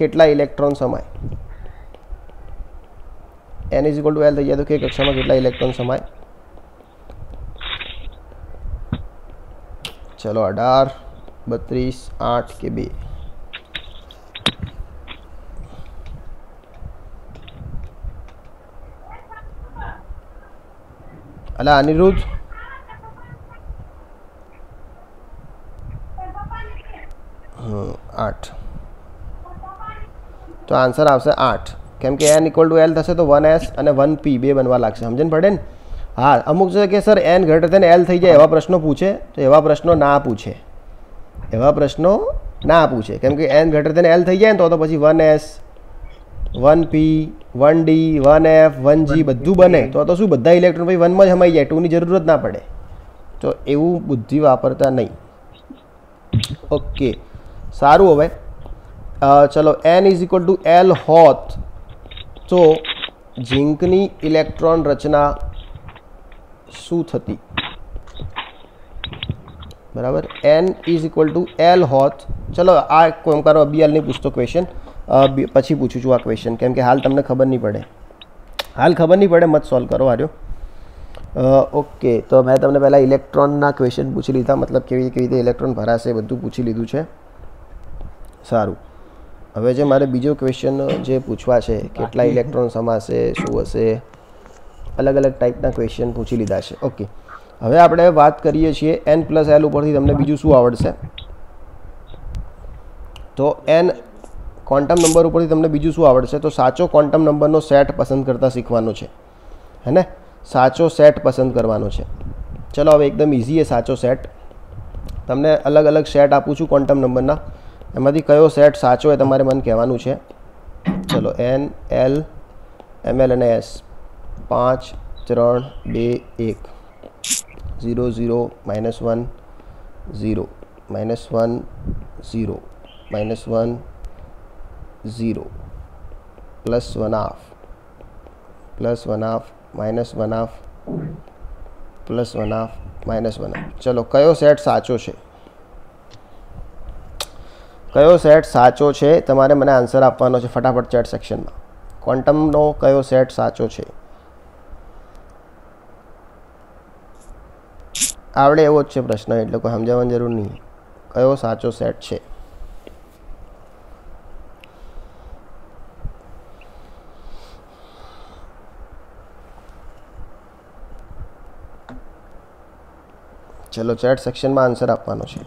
S1: કેટલા ઇલેક્ટ્રોન સમાય n = l થઈ જાય તો કે કક્ષામાં કેટલા ઇલેક્ટ્રોન સમાય ચલો 18 32 8 કે બે અલા અનિરુદ્ધ આઠ તો આન્સર આવશે આઠ કેમ કે એન ઇક્વલ ટુ એલ થશે તો વન એસ અને વન પી બે બનવા લાગશે સમજણ પડે ને હા અમુક છે કે sir n greater than l થઈ જાય એવા પ્રશ્નો પૂછે તો એવા પ્રશ્નો ના પૂછે એવા પ્રશ્નો ના પૂછે કેમ કે એન ગ્રેટર દેન એલ થઈ જાય ને તો પછી one s one p one d one f one g બધું બને તો તો શું બધા ઇલેક્ટ્રોન પછી વનમાં જ સમાઈ જાય ટુની જરૂર જ ના પડે તો એવું બુદ્ધિ વાપરતા નહીં ઓકે સારું હવે ચલો n is equal to l હોત તો ઝીંકની ઇલેક્ટ્રોન રચના શું થતી બરાબર n is equal to l હોત ચલો આ કોમકારો અબિયાલની પૂછતો ક્વેશ્ચન પછી પૂછું છું આ ક્વેશ્ચન કેમ કે હાલ તમને ખબર નહીં પડે હાલ ખબર નહીં પડે મત સોલ્વ કરો આર્યો ઓકે તો મેં તમને પહેલાં ઇલેક્ટ્રોનના ક્વેશ્ચન પૂછી લીધા મતલબ કેવી કેવી રીતે ઇલેક્ટ્રોન ભરાશે બધું પૂછી લીધું છે સારું હવે જે મારે બીજો ક્વેશ્ચન જે પૂછવા છે કેટલા ઇલેક્ટ્રોન સમાશે શું હશે અલગ અલગ ટાઈપના ક્વેશ્ચન પૂછી લીધા છે ઓકે હવે આપણે વાત કરીએ છીએ એન પ્લસ એલ ઉપરથી તમને બીજું શું આવડશે તો એન ક્વોન્ટમ નંબર ઉપરથી તમને બીજું શું આવડશે તો સાચો ક્વોન્ટમ નંબરનો સેટ પસંદ કરતા શીખવાનો છે હે ને સાચો સેટ પસંદ કરવાનો છે ચલો હવે એકદમ ઇઝી એ સાચો સેટ તમને અલગ અલગ સેટ આપું છું ક્વોન્ટમ નંબરના એમાંથી કયો સેટ સાચો એ તમારે મને કહેવાનું છે ચલો એન એલ એમ એલ અને એસ પાંચ ત્રણ બે એક zero zero minus one zero minus one zero minus one zero plus one half plus one half minus one half plus one half minus one half ચલો કયો set સાચો છે કયો સેટ સાચો છે તમારે મને આન્સર આપવાનો છે ફટાફટ ચેટ સેક્શનમાં ક્વોન્ટમનો કયો સેટ સાચો છે આવડે એવો જ છે પ્રશ્ન એટલે કોઈ સમજાવવાની જરૂર નહીં કયો સાચો સેટ છે ચલો ચેટ સેક્શનમાં આન્સર આપવાનો છે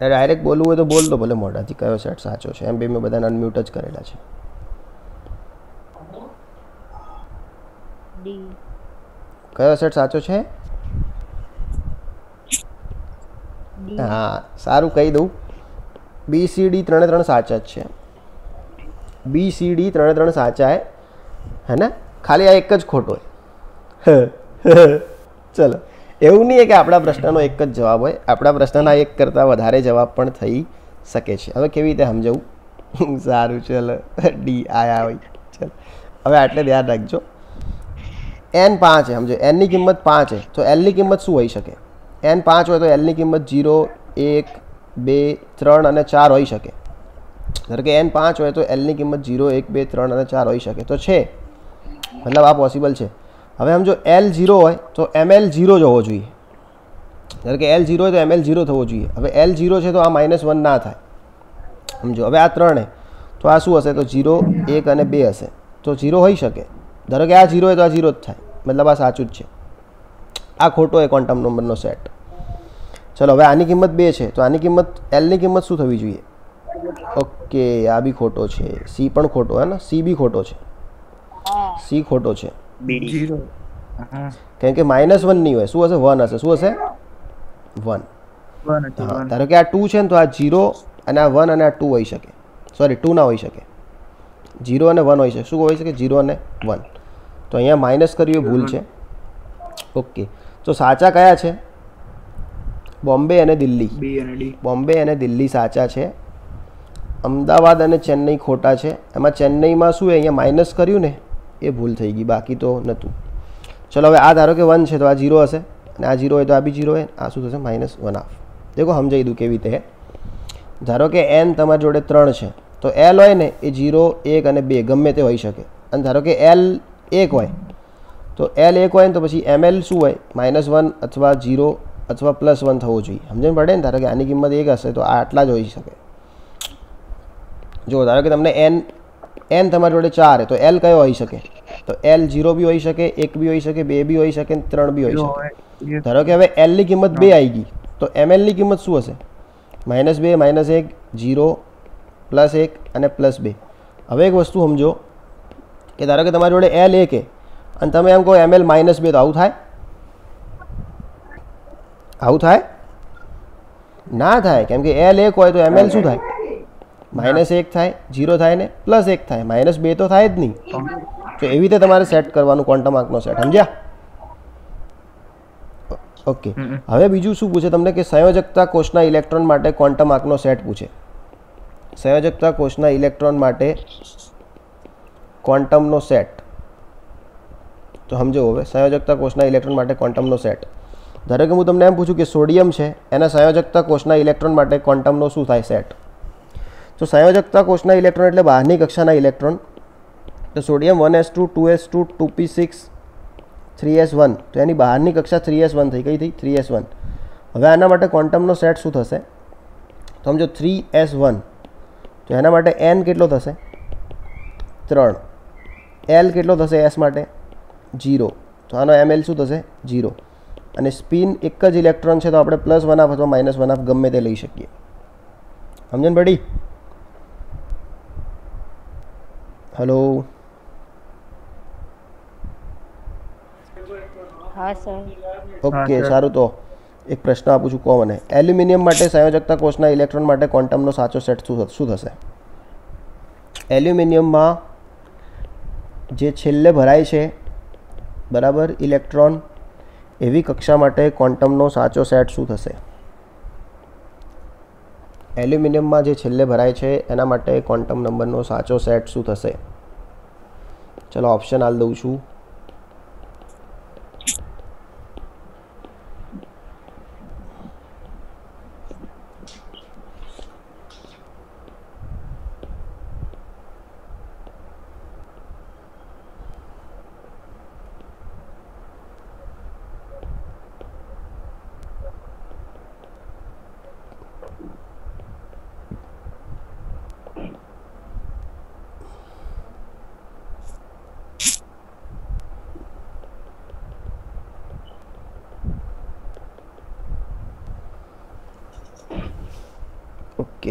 S1: ડાયરેક્ટ બોલવું હોય તો બોલ તો ભલે મોઢાથી કયો સેટ સાચો છે એમ બી મેં બધાને અનમ્યુટ જ કરેલા છે કયો સેટ સાચો છે હા સારું કહી દઉં બી સી ડી ત્રણે ત્રણ સાચા જ છે બી સી ડી ત્રણે ત્રણ સાચા હે ને ખાલી આ એક જ ખોટો ચલો એવું નહીં કે આપણા પ્રશ્નનો એક જ જવાબ હોય આપણા પ્રશ્નના એક કરતાં વધારે જવાબ પણ થઈ શકે છે હવે કેવી રીતે સમજાવું સારું ચાલો ડી આયા હોય ચાલો હવે આટલે ધ્યાન રાખજો એન પાંચ છે સમજો એનની કિંમત પાંચ છે તો એલની કિંમત શું હોઈ શકે એન પાંચ હોય તો એલની કિંમત જીરો એક બે ત્રણ અને ચાર હોઈ શકે ધારો કે એન પાંચ હોય તો એલની કિંમત જીરો એક બે ત્રણ અને ચાર હોઈ શકે તો છે મતલબ આ પોસિબલ છે હવે આમ જો એલ ઝીરો હોય તો એમ એલ ઝીરો જ હોવો જોઈએ ધારો કે એલ જીરો હોય તો એમ એલ ઝીરો થવો જોઈએ હવે એલ ઝીરો છે તો આ માઇનસ વન ના થાય સમજો હવે આ ત્રણે તો આ શું હશે તો જીરો એક અને બે હશે તો જીરો હોઈ શકે ધારો કે આ ઝીરો હોય તો આ ઝીરો જ થાય મતલબ આ સાચું જ છે આ ખોટો એ ક્વોન્ટમ નંબરનો સેટ ચલો હવે આની કિંમત બે છે તો આની કિંમત એલની કિંમત શું થવી જોઈએ ઓકે આ બી ખોટો છે સી પણ ખોટો હે ને સી બી ખોટો છે સી ખોટો છે બીડી કેમ કે માઇનસ વન નહીં હોય શું હશે વન હશે શું હશે વન હા ધારો કે આ ટુ છે ને તો આ જીરો અને આ વન અને આ ટુ હોઈ શકે સોરી ટુ ના હોઈ શકે જીરો અને વન હોઈ શકે શું હોઈ શકે જીરો અને વન તો અહીંયા માઇનસ કર્યું એ ભૂલ છે ઓકે તો સાચા કયા છે બોમ્બે અને દિલ્હી બોમ્બે અને દિલ્હી સાચા છે અમદાવાદ અને ચેન્નઈ ખોટા છે એમાં ચેન્નઈમાં શું અહીંયા માઇનસ કર્યું ને એ ભૂલ થઈ ગઈ બાકી તો નહોતું ચલો હવે આ ધારો કે વન છે તો આ જીરો હશે અને આ જીરો હોય તો આ બી જીરો હોય આ શું થશે માઇનસ વન હાફ દેખો સમજાવી દઉં કેવી રીતે ધારો કે એન તમારી જોડે ત્રણ છે તો એલ હોય ને એ જીરો એક અને બે ગમે તે હોઈ શકે અને ધારો કે એલ એક હોય તો એલ એક હોય ને તો પછી એમ એલ શું હોય માઇનસ વન અથવા જીરો અથવા પ્લસ વન થવો જોઈએ સમજણ પડે ને ધારો કે આની કિંમત એક હશે તો આ આટલા જ હોઈ શકે જો ધારો કે તમને એન એન તમારી જોડે ચાર તો એલ કયો હોઈ શકે તો એલ ઝીરો બી હોઈ શકે એક બી હોઈ શકે બે બી હોઈ શકે ત્રણ બી હોય શકે ધારો કે હવે એલ ની કિંમત બે આવી ગઈ તો ની કિંમત શું હશે માઇનસ બે માઇનસ એક ઝીરો પ્લસ એક અને પ્લસ બે હવે એક વસ્તુ સમજો કે ધારો કે તમારી જોડે એલ એક અને તમે એમ કહો એમએલ માઇનસ બે તો આવું થાય આવું થાય ના થાય કેમ કે એલ એક હોય તો એમએલ શું થાય માઇનસ એક થાય જીરો થાય ને પ્લસ એક થાય માઇનસ બે તો થાય જ નહીં તો એવી રીતે તમારે સેટ કરવાનું ક્વોન્ટમ આંકનો સેટ સમજ્યા ઓકે હવે બીજું શું પૂછે તમને કે સંયોજકતા કોષના ઇલેક્ટ્રોન માટે ક્વોન્ટમ આંકનો સેટ પૂછે સંયોજકતા કોષના ઇલેક્ટ્રોન માટે ક્વોન્ટમનો સેટ તો સમજો હવે સંયોજકતા કોષના ઇલેક્ટ્રોન માટે ક્વોન્ટમનો સેટ ધારો કે હું તમને એમ પૂછું કે સોડિયમ છે એના સંયોજકતા કોષના ઇલેક્ટ્રોન માટે ક્વોન્ટમનો શું થાય સેટ તો સંયોજકતા કોષના ઇલેક્ટ્રોન એટલે બહારની કક્ષાના ઇલેક્ટ્રોન તો sodium one s two two s two two p six three s one તો એની બહારની કક્ષા થ્રી એસ વન થઈ ગઈ થઈ થ્રી એસ વન હવે આના માટે ક્વોન્ટમનો સેટ શું થશે તો સમજો થ્રી એસ વન તો એના માટે એન કેટલો થશે ત્રણ એલ કેટલો થશે એસ માટે જીરો તો આનો એમ એલ શું થશે જીરો અને સ્પિન એક જ ઇલેક્ટ્રોન છે તો આપણે પ્લસ વન હાફ અથવા માઇનસ વન આફ ગમે તે લઈ શકીએ સમજણ પડી હલો ઓકે સારું તો એક પ્રશ્ન આપું છું કહો મને એલ્યુમિનિયમ માટે સંયોજકતા કોષના ઇલેક્ટ્રોન માટે ક્વોન્ટમનો સાચો સેટ શું શું થશે એલ્યુમિનિયમમાં જે છેલ્લે ભરાય છે બરાબર ઇલેક્ટ્રોન એવી કક્ષા માટે ક્વોન્ટમનો સાચો સેટ શું થશે એલ્યુમિનિયમમાં જે છેલ્લે ભરાય છે એના માટે ક્વોન્ટમ નંબરનો સાચો સેટ શું થશે ચલો ઓપ્શન આલ દઉં છું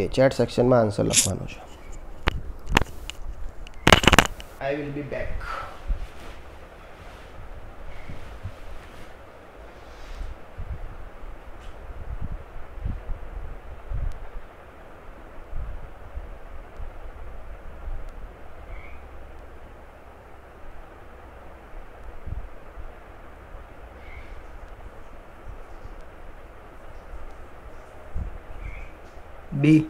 S1: ઓકે ચેટ સેક્શનમાં આન્સર લખવાનો છે I will be back B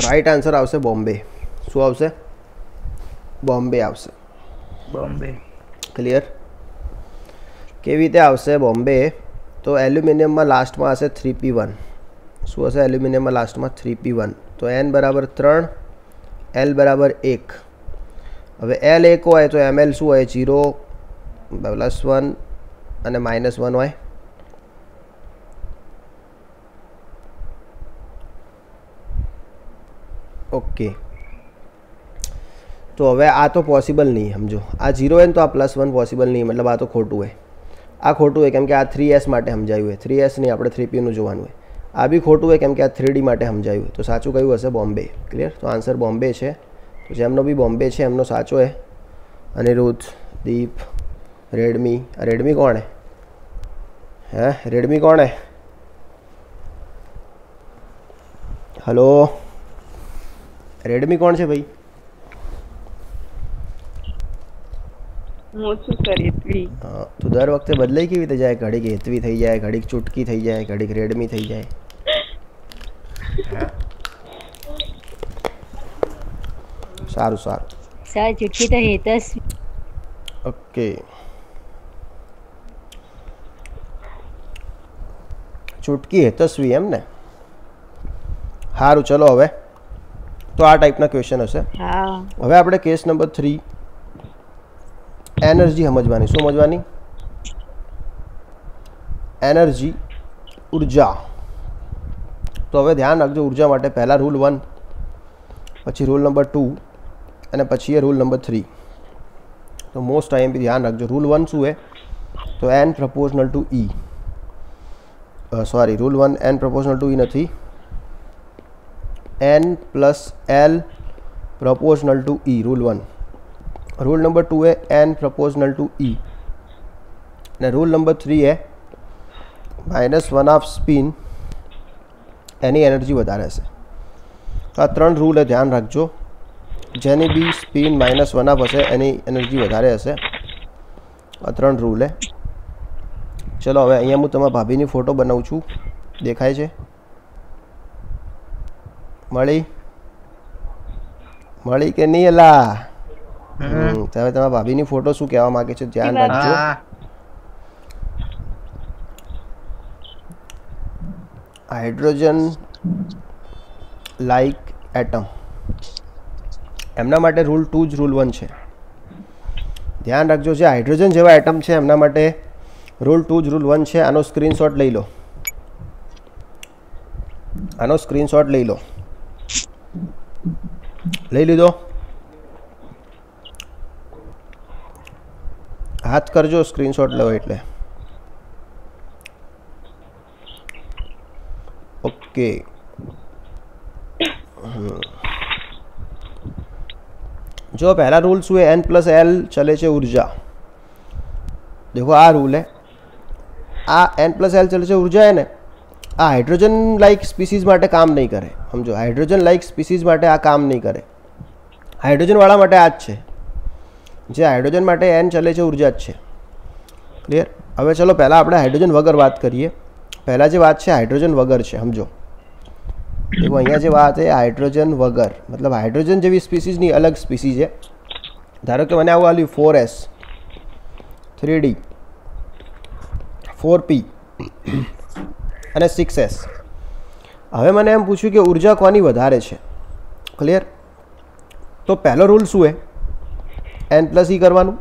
S1: તો રાઈટ આન્સર આવશે બોમ્બે શું આવશે બોમ્બે આવશે બોમ્બે ક્લિયર કેવી રીતે આવશે બોમ્બે તો એલ્યુમિનિયમમાં લાસ્ટમાં હશે થ્રી પી વન શું હશે એલ્યુમિનિયમમાં લાસ્ટમાં થ્રી પી વન તો એન બરાબર ત્રણ એલ બરાબર એક હવે એલ એક હોય તો એમએલ શું હોય જીરો પ્લસ વન અને માઇનસ વન હોય કે તો હવે આ તો પોસિબલ નહી સમજો આ 0 એન તો આ +1 પોસિબલ નહી મતલબ આ તો ખોટું હે આ ખોટું હે કેમ કે આ 3s માટે સમજાવ્યું હે 3s ની આપણે 3p નું જોવાનું હે આ ભી ખોટું હે કેમ કે આ 3d માટે સમજાવ્યું તો સાચું કયું હશે બોમ્બે ક્લિયર તો આન્સર બોમ્બે છે તો જેમનો ભી બોમ્બે છે એમનો સાચો હે અનિરુદ્ધ દીપ રેડમી રેડમી કોણ હે હે રેડમી કોણ હે હેલો રેડમી કોણ છે ભાઈ તું દર વખતે બદલાઈ કેવી રીતે જાય ઘડીક હેતવી થઈ જાય ઘડીક ચૂટકી થઈ જાય ઘડીક રેડમી થઈ જાય સારું સારું સર ચૂટકી તો હેતસ ઓકે ચૂટકી હેતસ્વી એમ ને સારું ચલો હવે તો આ ટાઈપના ક્વેશ્ચન હશે હવે આપણે કેસ નંબર થ્રી એનર્જી સમજવાની શું સમજવાની એનર્જી ઉર્જા તો હવે ધ્યાન રાખજો ઉર્જા માટે પહેલાં રૂલ વન પછી રૂલ નંબર ટુ અને પછી એ રૂલ નંબર થ્રી તો મોસ્ટ ટાઈમ બી ધ્યાન રાખજો રૂલ વન શું હે તો n proportional to E sorry rule one n proportional to E નથી n plus l proportional to E rule one rule number two એ એન પ્રપોઝનલ ટુ ઈ અને રૂલ નંબર થ્રી એ minus one half spin એની energy વધારે હશે તો આ ત્રણ રૂલે ધ્યાન રાખજો જેની બી સ્પિન માઇનસ વન હાફ હશે એની એનર્જી વધારે હશે આ ત્રણ રૂલે ચલો હવે અહીંયા હું તમારા ભાભીની ફોટો બનાવું છું દેખાય છે મળી મળી કે નહીં અલા હમ તમે તમારા ભાભીની ફોટો શું કહેવા માંગે છો ધ્યાન રાખજો હાઇડ્રોજન લાઇક એટમ એમના માટે રૂલ ટુ જ રૂલ વન છે ધ્યાન રાખજો જે હાઇડ્રોજન જેવા એટમ છે એમના માટે રૂલ ટુ જ રૂલ વન છે આનો સ્ક્રીનશોટ લઈ લો આનો સ્ક્રીનશોટ લઈ લો લઈ લીધો હાથ કરજો સ્ક્રીનશોટ લેવો એટલે ઓકે जो पहला रूल हुए एन प्लस एल चले छे ऊर्जा देखो आ रूल है आ एन प्लस एल चले छे ऊर्जा है ने આ હાઇડ્રોજન લાઇક સ્પીસીસ માટે કામ નહીં કરે સમજો હાઇડ્રોજન લાઇક સ્પીસીસ માટે આ કામ નહીં કરે હાઇડ્રોજનવાળા માટે આ જ છે જે હાઇડ્રોજન માટે એન ચલે છે ઉર્જા જ છે ક્લિયર હવે ચલો પહેલાં આપણે હાઇડ્રોજન વગર વાત કરીએ પહેલાં જે વાત છે હાઇડ્રોજન વગર છે સમજો તો અહીંયા જે વાત છે હાઇડ્રોજન વગર મતલબ હાઇડ્રોજન જેવી સ્પીસીસની અલગ સ્પીસી છે ધારો કે મને આવું આલ્યું four s three d four p અને સિક્સ એસ હવે મને એમ પૂછ્યું કે ઉર્જા કોની વધારે છે ક્લિયર તો પહેલો રૂલ શું એ એન પ્લસ ઈ કરવાનું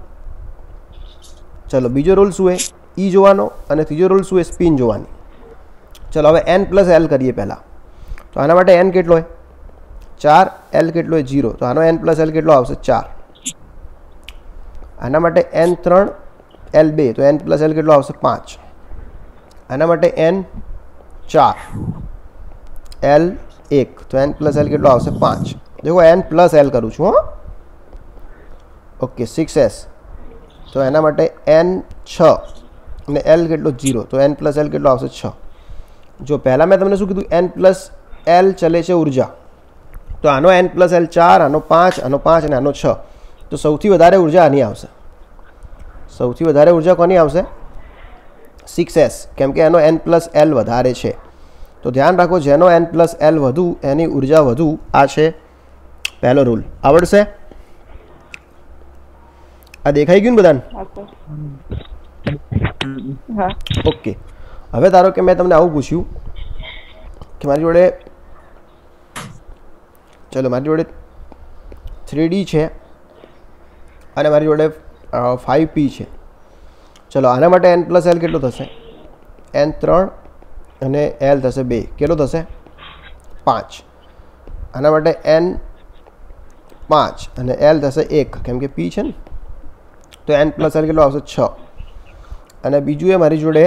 S1: ચલો બીજો રૂલ શું એ ઈ e જોવાનો અને ત્રીજો રૂલ શું એ સ્પિન જોવાની ચલો હવે એન પ્લસ એલ કરીએ પહેલાં તો આના માટે એન કેટલો હોય ચાર એલ કેટલો હોય જીરો તો આનો એન પ્લસ એલ કેટલો આવશે ચાર આના માટે એન ત્રણ એલ બે તો એન પ્લસ એલ કેટલો આવશે પાંચ આના માટે એન ચાર એલ એક તો એન પ્લસ એલ કેટલો આવશે પાંચ દેખો એન પ્લસ એલ કરું છું હો ઓકે સિક્સ એસ તો એના માટે એન છ અને એલ કેટલો જીરો તો એન પ્લસ એલ કેટલો આવશે છ જો પહેલાં મેં તમને શું કીધું એન પ્લસ એલ ચલે છે ઉર્જા તો આનો એન પ્લસ એલ ચાર આનો પાંચ આનો પાંચ અને આનો છ તો સૌથી વધારે ઉર્જા આની આવશે સૌથી વધારે ઉર્જા કોની આવશે સિક્સ એસ કેમ કે એનો એન પ્લસ એલ વધારે છે તો ધ્યાન રાખો જેનો એન પ્લસ એલ વધુ એની ઉર્જા વધુ આ છે પહેલો રૂલ આવડશે આ દેખાઈ ગયું ને બધાને ઓકે હવે ધારો કે મેં તમને આવું પૂછ્યું કે મારી જોડે ચલો મારી જોડે થ્રી છે અને મારી જોડે ફાઈવ પી છે ચલો આના માટે એન પ્લસ એલ કેટલો થશે એન ત્રણ અને એલ થશે બે કેટલો થશે પાંચ આના માટે એન પાંચ અને એલ થશે એક કેમ કે પી છે ને તો એન પ્લસ એલ કેટલો આવશે છ અને બીજું એ મારી જોડે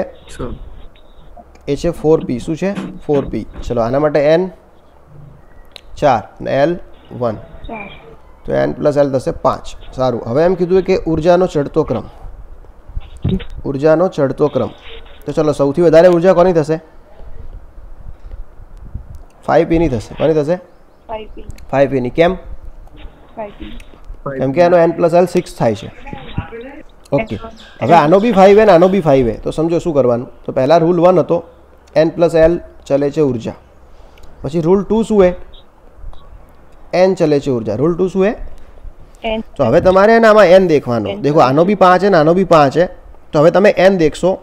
S1: એ છે ફોર પી શું છે ફોર પી ચલો આના માટે એન ચાર અને એલ વન તો એન પ્લસ એલ થશે પાંચ સારું હવે એમ કીધું કે ઉર્જાનો ચડતો ક્રમ ઉર્જાનો ચડતો ક્રમ તો ચલો સૌથી વધારે ઉર્જા કોની થશે ફાઈવ પીની થશે કોની થશે ફાઈવ પીની કેમ એમ કે આનો એન પ્લસ એલ સિક્સ થાય છે ઓકે હવે આનો બી ફાઈવ ને આનો બી ફાઈવ હે તો સમજો શું કરવાનું તો પહેલાં રૂલ વન હતો એન પ્લસ એલ ચલે છે ઉર્જા પછી રૂલ ટુ શું એ એન ચલે છે ઉર્જા રૂલ ટુ શું એ તો હવે તમારે એને આમાં એન દેખવાનો દેખો આનો બી પાંચ છે ને આનો બી પાંચ છે તો હવે તમે એન દેખશો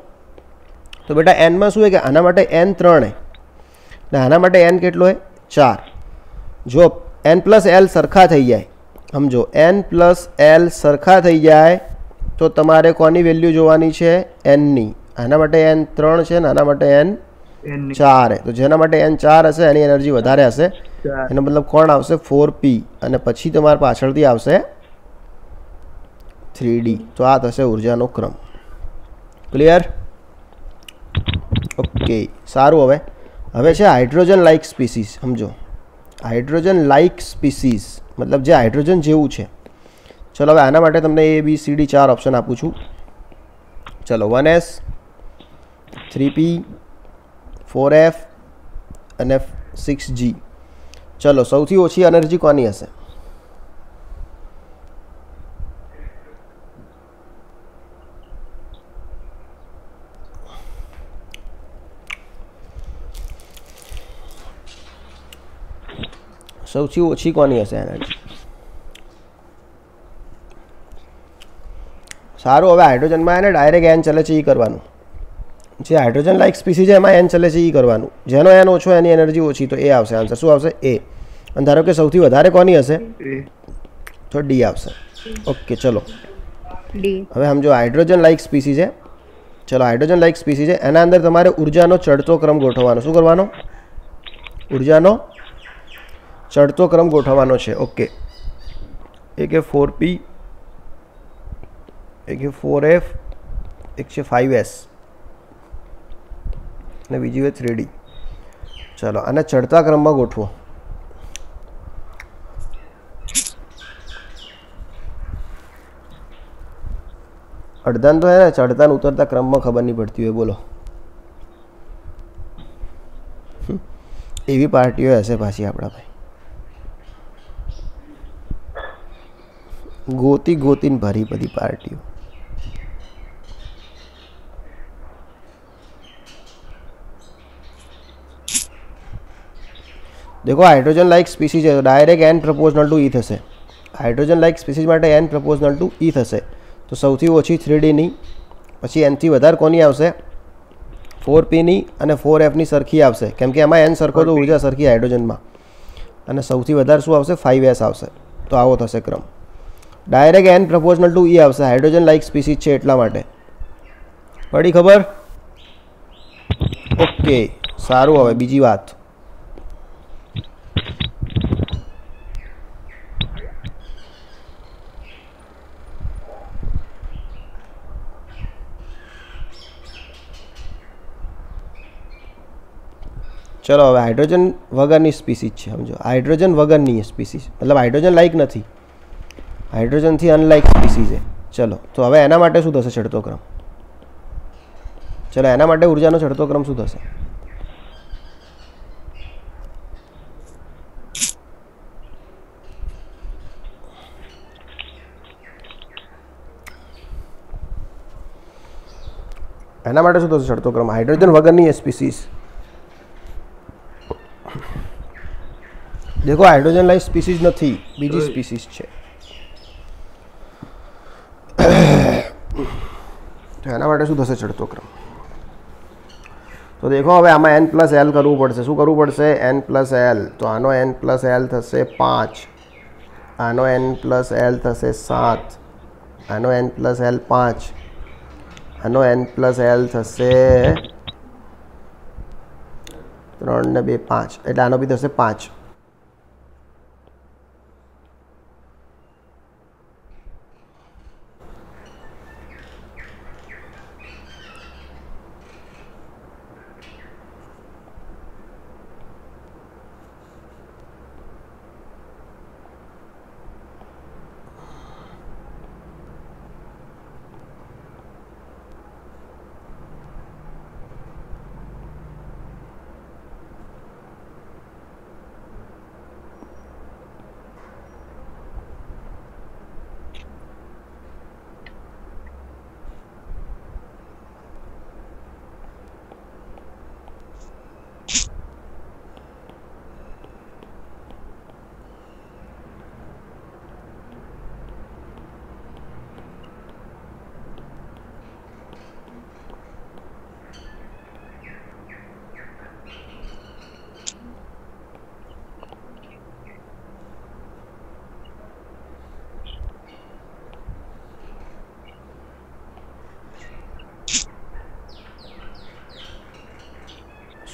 S1: તો બેટા એનમાં શું હોય કે આના માટે એન ત્રણ ને આના માટે એન કેટલો છે ચાર જો એન પ્લસ એલ સરખા થઈ જાય સમજો એન પ્લસ એલ સરખા થઈ જાય તો તમારે કોની વેલ્યુ જોવાની છે એનની આના માટે એન ત્રણ છે ને આના માટે એન ચાર તો જેના માટે એન ચાર હશે એની એનર્જી વધારે હશે એનો મતલબ કોણ આવશે ફોર પી અને પછી તમારે પાછળથી આવશે થ્રી ડી તો આ થશે ઉર્જાનો ક્રમ ક્લિયર ઓકે સારું હવે હવે છે હાઇડ્રોજન લાઇક સ્પીસીસ સમજો હાઇડ્રોજન લાઇક સ્પીસીસ મતલબ જે હાઇડ્રોજન જેવું છે ચલો હવે આના માટે તમને એ બી સી ડી ચાર ઓપ્શન આપું છું ચલો one s three p four f અને સિક્સ જી ચલો સૌથી ઓછી એનર્જી કોની હશે સૌથી ઓછી કોની હશે એનર્જી સારું હવે હાઇડ્રોજનમાં એને ડાયરેક્ટ એન ચલે છે એ કરવાનું જે હાઇડ્રોજન લાઇક સ્પીસી છે એમાં એન ચલે છે એ કરવાનું જેનો એન ઓછો એની એનર્જી ઓછી તો એ આવશે આન્સર શું આવશે એ અને ધારો કે સૌથી વધારે કોની હશે તો ડી આવશે ઓકે ચલો હવે સમજો હાઇડ્રોજન લાઇક સ્પીસી છે ચલો હાઇડ્રોજન લાઇક સ્પીસી છે એના અંદર તમારે ઉર્જાનો ચડતો ક્રમ ગોઠવવાનો શું કરવાનો ઉર્જાનો ચડતો ક્રમ ગોઠવવાનો છે ઓકે એક એ ફોર પી એક એ ફોર એફ એક છે ફાઇવ એસ અને બીજી હોય થ્રીડી ચાલો આને ચડતા ક્રમમાં ગોઠવો અડધાને તો હે ને ચડતા ઉતરતા ક્રમમાં ખબર નહીં પડતી હોય બોલો એવી પાર્ટીઓ હશે પાછી આપણા ભાઈ ગોતી ગોતીને ભરી બધી પાર્ટીઓ દેખો હાઇડ્રોજન લાઇક સ્પીસી છે તો direct n proportional to E થશે હાઇડ્રોજન લાઇક સ્પીસીસ માટે એન પ્રપોઝનલ ટુ ઈ થશે તો સૌથી ઓછી થ્રી ડીની પછી એનથી વધારે કોની આવશે ફોર પીની અને ફોર એફની સરખી આવશે કેમ કે એમાં એન સરખો તો ઉર્જા સરખી હાઇડ્રોજનમાં અને સૌથી વધારે શું આવશે ફાઇવ એસ આવશે તો આવો થશે ક્રમ direct and proportional to E ऑफसा हाइड्रोजन लाइक स्पीशीज છે એટલા માટે પડી ખબર ઓકે સારું હવે બીજી વાત ચલો હવે હાઇડ્રોજન વગરની સ્પીસીસ છે સમજો હાઇડ્રોજન વગરની સ્પીસીસ મતલબ હાઇડ્રોજન લાઈક નથી હાઇડ્રોજનથી અનલાઇક સ્પીસી છે ચલો તો હવે એના માટે શું થશે ચડતો ક્રમ ચલો એના માટે ઉર્જાનો ચડતો ક્રમ શું થશે એના માટે શું થશે ચડતો ક્રમ હાઇડ્રોજન વગરની સ્પીસીસ દેખો હાઇડ્રોજન લાઈફ સ્પીસીસ નથી બીજી સ્પીસીસ છે તો એના માટે શું થશે ચડતો ક્રમ તો દેખો હવે આમાં એન પ્લસ એલ કરવું પડશે શું કરવું પડશે એન પ્લસ એલ તો આનો એન પ્લસ એલ થશે પાંચ આનો એન પ્લસ એલ થશે સાત આનો એન પ્લસ એલ પાંચ આનો એન પ્લસ એલ થશે ત્રણ ને બે પાંચ એટલે આનો બી થશે પાંચ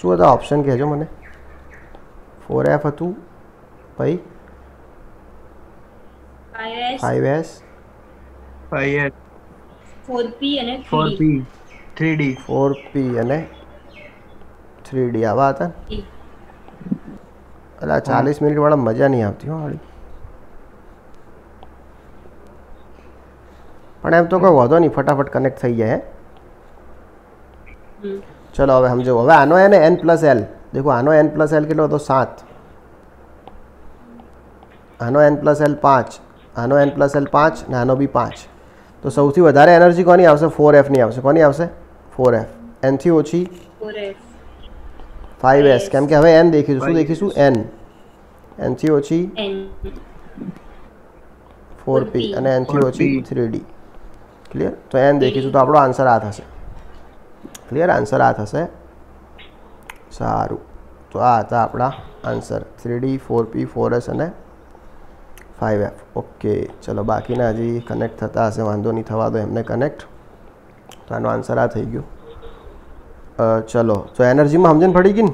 S1: શું હતા ઓપ્શન કહેજો મને ફોર એફ હતું પછી five s five s four p અને four p three d four p અને થ્રી ડી આવા હતા એટલે ચાલીસ મિનિટ વાળા મજા નહીં આવતી હો વાળી પણ એમ તો કોઈ વાંધો નહીં ફટાફટ કનેક્ટ થઈ જાય ચલો હવે સમજો હવે આનો એને એન પ્લસ એલ દેખો આનો એન પ્લસ એલ કેટલો હતો સાત આનો એન પ્લસ એલ પાંચ આનો એન પ્લસ એલ પાંચ ને આનો બી પાંચ તો સૌથી વધારે એનર્જી કોની આવશે ફોર એફની આવશે કોની આવશે ફોર એફ એનથી ઓછી ફાઈવ એસ કેમ કે હવે એન દેખીશું શું દેખીશું એન એનથી ઓછી ફોર પી અને એનથી ઓછી થ્રી ડી ક્લિયર તો એન દેખીશું તો આપણો આન્સર આ થશે ક્લિયર આન્સર આ થશે સારું તો આ હતા આપણા answer three d four p four s અને ફાઇવ એફ ઓકે ચલો બાકીના હજી કનેક્ટ થતા હશે વાંધો નહીં થવા દો એમને કનેક્ટ તો આનો આન્સર આ થઈ ગયો ચલો તો એનર્જીમાં સમજણ પડી ગઈ ને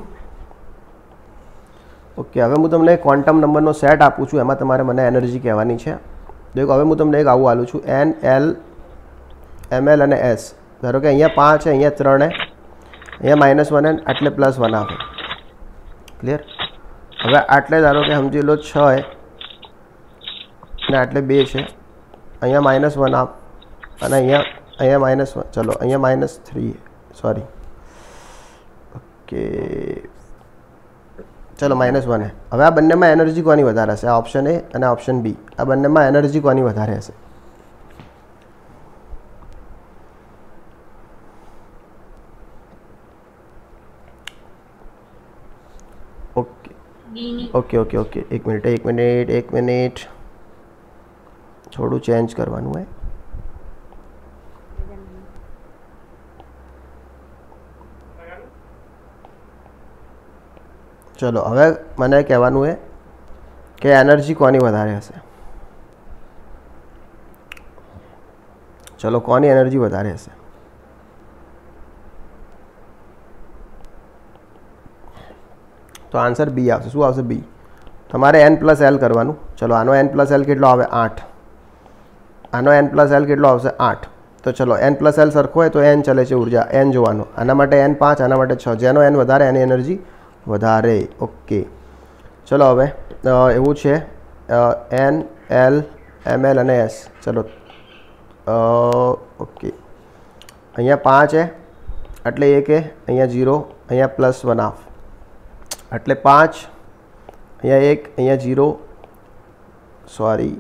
S1: ઓકે હવે હું તમને ક્વોન્ટમ નંબરનો સેટ આપું છું એમાં તમારે મને એનર્જી કહેવાની છે દેખો હવે હું તમને એક આવું આલું છું એન એલ એમએલ અને એસ ધારો કે અહીંયા પાંચ છે અહીંયા ત્રણ હે અહીંયા માઇનસ વન એટલે પ્લસ વન આવે ક્લિયર હવે આટલે ધારો કે સમજી લો છ હે ને આટલે બે છે અહીંયા માઇનસ વન આપ અને અહીંયા અહીંયા માઇનસ વન ચલો અહીંયા માઇનસ થ્રી સોરી ઓકે ચલો માઇનસ વન હવે આ બંનેમાં એનર્જી કોની વધારે હશે આ ઓપ્શન એ અને ઓપ્શન બી આ બંનેમાં એનર્જી કોની વધારે હશે ઓકે ઓકે ઓકે એક મિનિટ એક મિનિટ એક મિનિટ થોડું ચેન્જ કરવાનું હોય ચલો હવે મને કહેવાનું છે કે એનર્જી કોની વધારે હશે ચલો કોની એનર્જી વધારે હશે તો આન્સર બી આવશે શું આવશે બી તમારે એન પ્લસ એલ કરવાનું ચલો આનો એન પ્લસ એલ કેટલો આવે આઠ આનો એન પ્લસ એલ કેટલો આવશે આઠ તો ચલો એન પ્લસ એલ સરખો હોય તો એન ચલે છે ઉર્જા એન જોવાનો આના માટે એન પાંચ આના માટે છ જેનો એન વધારે એની એનર્જી વધારે ઓકે ચલો હવે એવું છે એન એલ એમ એલ અને એસ ચલો ઓકે અહીંયા પાંચ છે એટલે એક એ અહીંયા ઝીરો અહીંયા પ્લસ વન હાફ એટલે પાંચ અહીંયા એક અહીંયા ઝીરો સોરી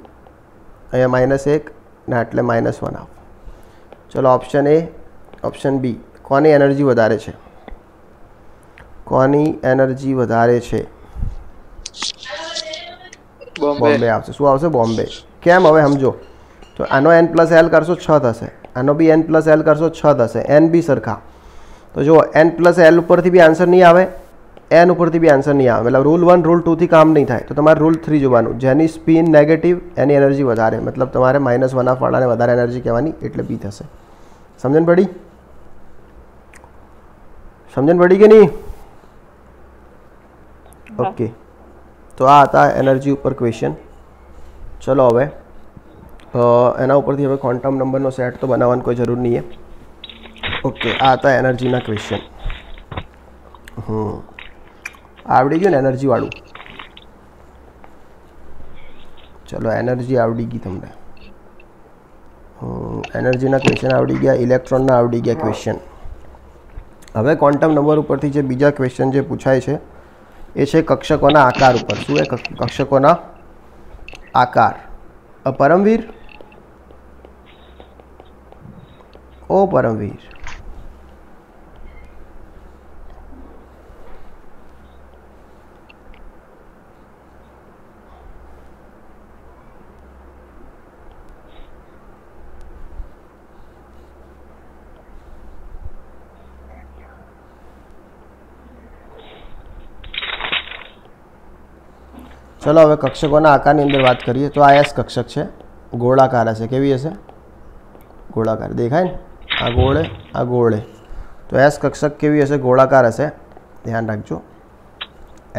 S1: અહીંયા માઇનસ એક ને એટલે માઇનસ વન આપ ચલો ઓપ્શન એ ઓપ્શન બી કોની એનર્જી વધારે છે કોની એનર્જી વધારે છે બોમ્બે આવશે શું આવશે બોમ્બે કેમ હવે સમજો તો આનો એન પ્લસ એલ કરશો છ થશે આનો બી એન પ્લસ એલ કરશો છ થશે એન બી સરખા તો જુઓ એન પ્લસ એલ ઉપરથી બી આન્સર નહીં આવે એન ઉપરથી બી આન્સર નહીં આવે મતલબ રૂલ વન રૂલ ટુથી કામ નહીં થાય તો તમારે રૂલ થ્રી જોવાનું જેની સ્પીન નેગેટિવ એની એનર્જી વધારે મતલબ તમારે માઇનસ વન આફ વાળાને વધારે એનર્જી કહેવાની એટલે બી થશે સમજણ પડી સમજણ પડી કે નહીં ઓકે તો આ હતા એનર્જી ઉપર ક્વેશ્ચન ચલો હવે એના ઉપરથી હવે ક્વોન્ટમ નંબરનો સેટ તો બનાવવાની કોઈ જરૂર નહીં ઓકે આ હતા એનર્જીના ક્વેશ્ચન હમ આવડી ગયું ને એનર્જીવાળું ચલો એનર્જી આવડી ગઈ તમને એનર્જીના ક્વેશ્ચન આવડી ગયા ઇલેક્ટ્રોનના આવડી ગયા ક્વેશ્ચન હવે ક્વોન્ટમ નંબર ઉપરથી જે બીજા ક્વેશ્ચન જે પૂછાય છે એ છે કક્ષકોના આકાર ઉપર શું એ કક્ષકોના આકાર પરમવીર ઓ પરમવીર ચલો હવે કક્ષકોના આકારની અંદર વાત કરીએ તો આ એસ કક્ષક છે ગોળાકાર હશે કેવી હશે ગોળાકાર દેખાય ને આ ગોળે આ ગોળે તો એસ કક્ષક કેવી હશે ગોળાકાર હશે ધ્યાન રાખજો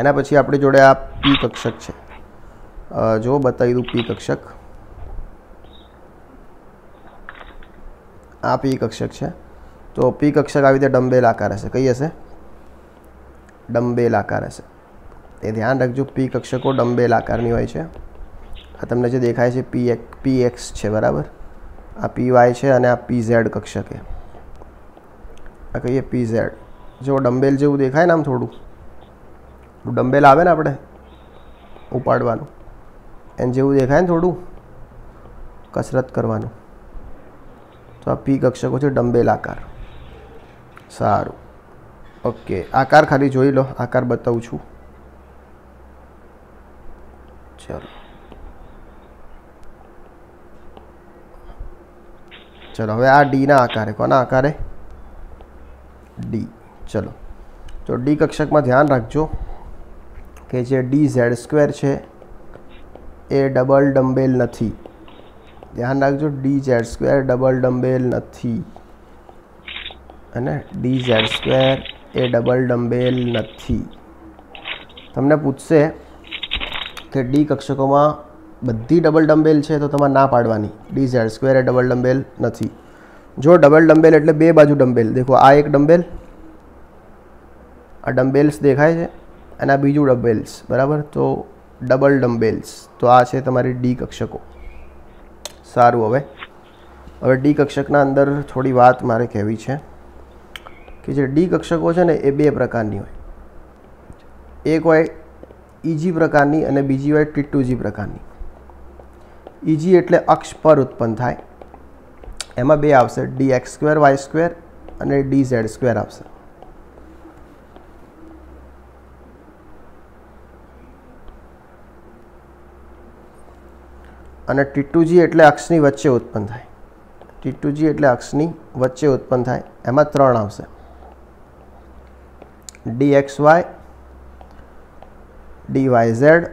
S1: એના પછી આપણી જોડે આ પી કક્ષક છે જો બતાવી દઉં પી કક્ષક આ પી કક્ષક છે તો પી કક્ષક આવી રીતે ડમ્બેલ આકાર હશે કઈ હશે ડમ્બેલ આકાર હશે એ ધ્યાન રાખજો પી કક્ષકો ડંબેલ આકારની હોય છે આ તમને જે દેખાય છે પી એક પી એક્સ છે બરાબર આ પી વાય છે અને આ પી ઝેડ કક્ષકે આ કહીએ પી ઝેડ જો ડંબેલ જેવું દેખાય ને આમ થોડું ડંબેલ આવે ને આપણે ઉપાડવાનું એને જેવું દેખાય ને થોડું કસરત કરવાનું તો આ પી કક્ષકો છે ડંબેલ આકાર સારું ઓકે આકાર ખાલી જોઈ લો આકાર બતાવું છું ચલો ચલો હવે આ ડીના આકારે કોના આકારે ડી ચલો તો ડી કક્ષકમાં ધ્યાન રાખજો કે જે ડી ઝેડ સ્ક્વેર છે એ ડબલ ડમ્બેલ નથી ધ્યાન રાખજો d z square double dumbbell નથી અને ડી ઝેડ સ્ક્વેર એ ડબલ ડમ્બેલ નથી તમને પૂછશે કે ડી કક્ષકોમાં બધી ડબલ ડમ્બેલ છે તો તમારે ના પાડવાની ડી ઝેડ સ્ક્વેર એ ડબલ ડમ્બેલ નથી જો ડબલ ડમ્બેલ એટલે બે બાજુ ડમ્બેલ દેખો આ એક ડમ્બેલ આ ડમ્બેલ્સ દેખાય છે અને આ બીજું ડમ્બેલ્સ બરાબર તો ડબલ ડમ્બેલ્સ તો આ છે તમારી ડી કક્ષકો સારું હવે હવે ડી કક્ષકના અંદર થોડી વાત મારે કહેવી છે કે જે ડી કક્ષકો છે ને એ બે પ્રકારની હોય એક હોય ઇજી e પ્રકારની અને બીજી હોય ટીટુજી પ્રકારની ઇજી e એટલે અક્ષ પર ઉત્પન્ન થાય એમાં બે આવશે d x square y square અને ડી ઝેડ સ્ક્વેર આવશે અને ટીટુજી એટલે અક્ષની વચ્ચે ઉત્પન્ન થાય ટીટુજી એટલે અક્ષની વચ્ચે ઉત્પન્ન થાય એમાં ત્રણ આવશે ડી એક્સ વાય ડીવાયઝેડ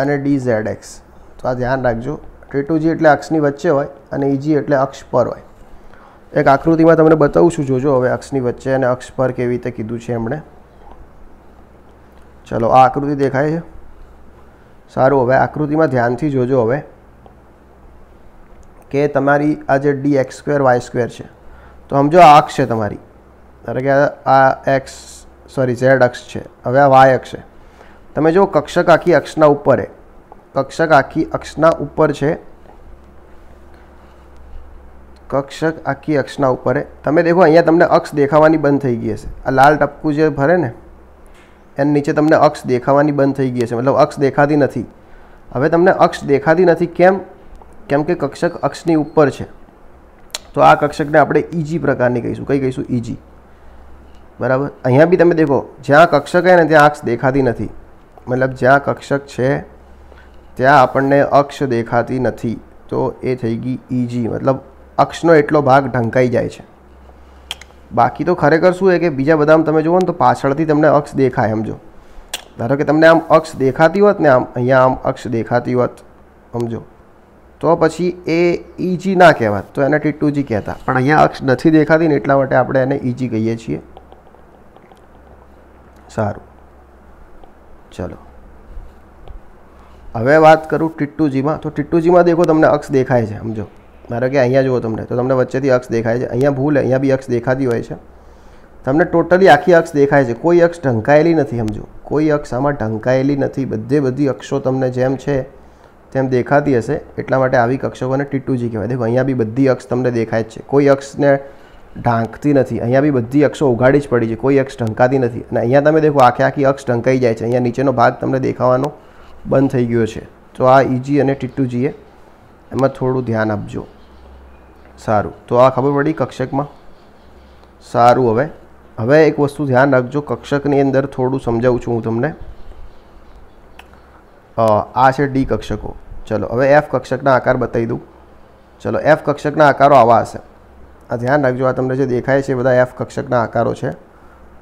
S1: અને ડીઝેડ એક્સ તો આ ધ્યાન રાખજો ટ્રીટુજી એટલે અક્ષની વચ્ચે હોય અને ઈજી e એટલે અક્ષ પર હોય એક આકૃતિમાં તમને બતાવું છું જોજો હવે અક્ષની વચ્ચે અને અક્ષ પર કેવી રીતે કીધું છે એમણે ચલો આ આકૃતિ દેખાય છે સારું હવે આકૃતિમાં ધ્યાનથી જોજો હવે કે તમારી આ જે d x square y square છે તો સમજો આ અક્ષ છે તમારી ધારો કે આ એક્સ સોરી ઝેડ અક્ષ છે હવે આ વાય અક્ષ છે તમે જો કક્ષક આખી અક્ષના ઉપર છે કક્ષક આખી અક્ષના ઉપર છે કક્ષક આખી અક્ષના ઉપર છે તમે देखो અહીંયા તમને અક્ષ દેખાવાની બંધ થઈ ગઈ છે આ લાલ ટપકુ જે ભરે ને એ નીચે તમને અક્ષ દેખાવાની બંધ થઈ ગઈ છે મતલબ અક્ષ દેખાતી નથી હવે તમને અક્ષ દેખાતી નથી કેમ કેમ કે કક્ષક અક્ષની ઉપર છે તો આ કક્ષકને આપણે ઈજી પ્રકારની કહીશું કહી કહીશું ઈજી બરાબર અહીંયા ભી તમે देखो જ્યાં કક્ષક હે ને ત્યાં અક્ષ દેખાતી નથી મતલબ જ્યાં કક્ષક છે ત્યાં આપણને અક્ષ દેખાતી નથી તો એ થઈ ગઈ ઈજી e મતલબ અક્ષનો એટલો ભાગ ઢંકાઈ જાય છે બાકી તો ખરેખર શું છે કે બીજા બધામાં તમે જુઓ ને તો પાછળથી તમને અક્ષ દેખાય સમજો ધારો કે તમને આમ અક્ષ દેખાતી હોત ને આમ અહીંયા આમ અક્ષ દેખાતી હોત સમજો તો પછી એ ઈજી e ના કહેવાત તો એને ટીટુજી કહેતા પણ અહીંયા અક્ષ નથી દેખાતી ને એટલા માટે આપણે એને ઈજી e કહીએ છીએ સારું ચલો હવે વાત કરું ટિટ્ટુજીમાં તો ટિટ્ટુજીમાં દેખો તમને અક્ષ દેખાય છે સમજો ધારો કે અહીંયા જુઓ તમને તો તમને વચ્ચેથી અક્ષ દેખાય છે અહીંયા ભૂલ અહીંયા બી અક્ષ દેખાતી હોય છે તમને ટોટલી આખી અક્ષ દેખાય છે કોઈ અક્ષ ઢંકાયેલી નથી સમજો કોઈ અક્ષ આમાં ઢંકાયેલી નથી બધે બધી અક્ષો તમને જેમ છે તેમ દેખાતી હશે એટલા માટે આવી કક્ષકોને ટિટ્ટુજી કહેવાય દેખો અહીંયા બી બધી અક્ષ તમને દેખાય જ છે કોઈ અક્ષને ઢાંકતી નથી અહીંયા બી બધી અક્ષો ઉઘાડી જ પડી છે કોઈ અક્ષ ઢંકાતી નથી અને અહીંયા તમે દેખો આખે આખી અક્ષ ઢંકાઈ જાય છે અહીંયા નીચેનો ભાગ તમને દેખાવાનો બંધ થઈ ગયો છે તો આ ઈજી અને ટીટુજીએ એમાં થોડું ધ્યાન આપજો સારું તો આ ખબર પડી કક્ષકમાં સારું હવે હવે એક વસ્તુ ધ્યાન રાખજો કક્ષકની અંદર થોડું સમજાવું છું હું તમને આ છે ડી કક્ષકો ચલો હવે એફ કક્ષકના આકાર બતાવી દઉં ચલો એફ કક્ષકના આકારો આવા હશે આ ધ્યાન રાખજો આ તમને જે દેખાય છે બધા એફ કક્ષકના આકારો છે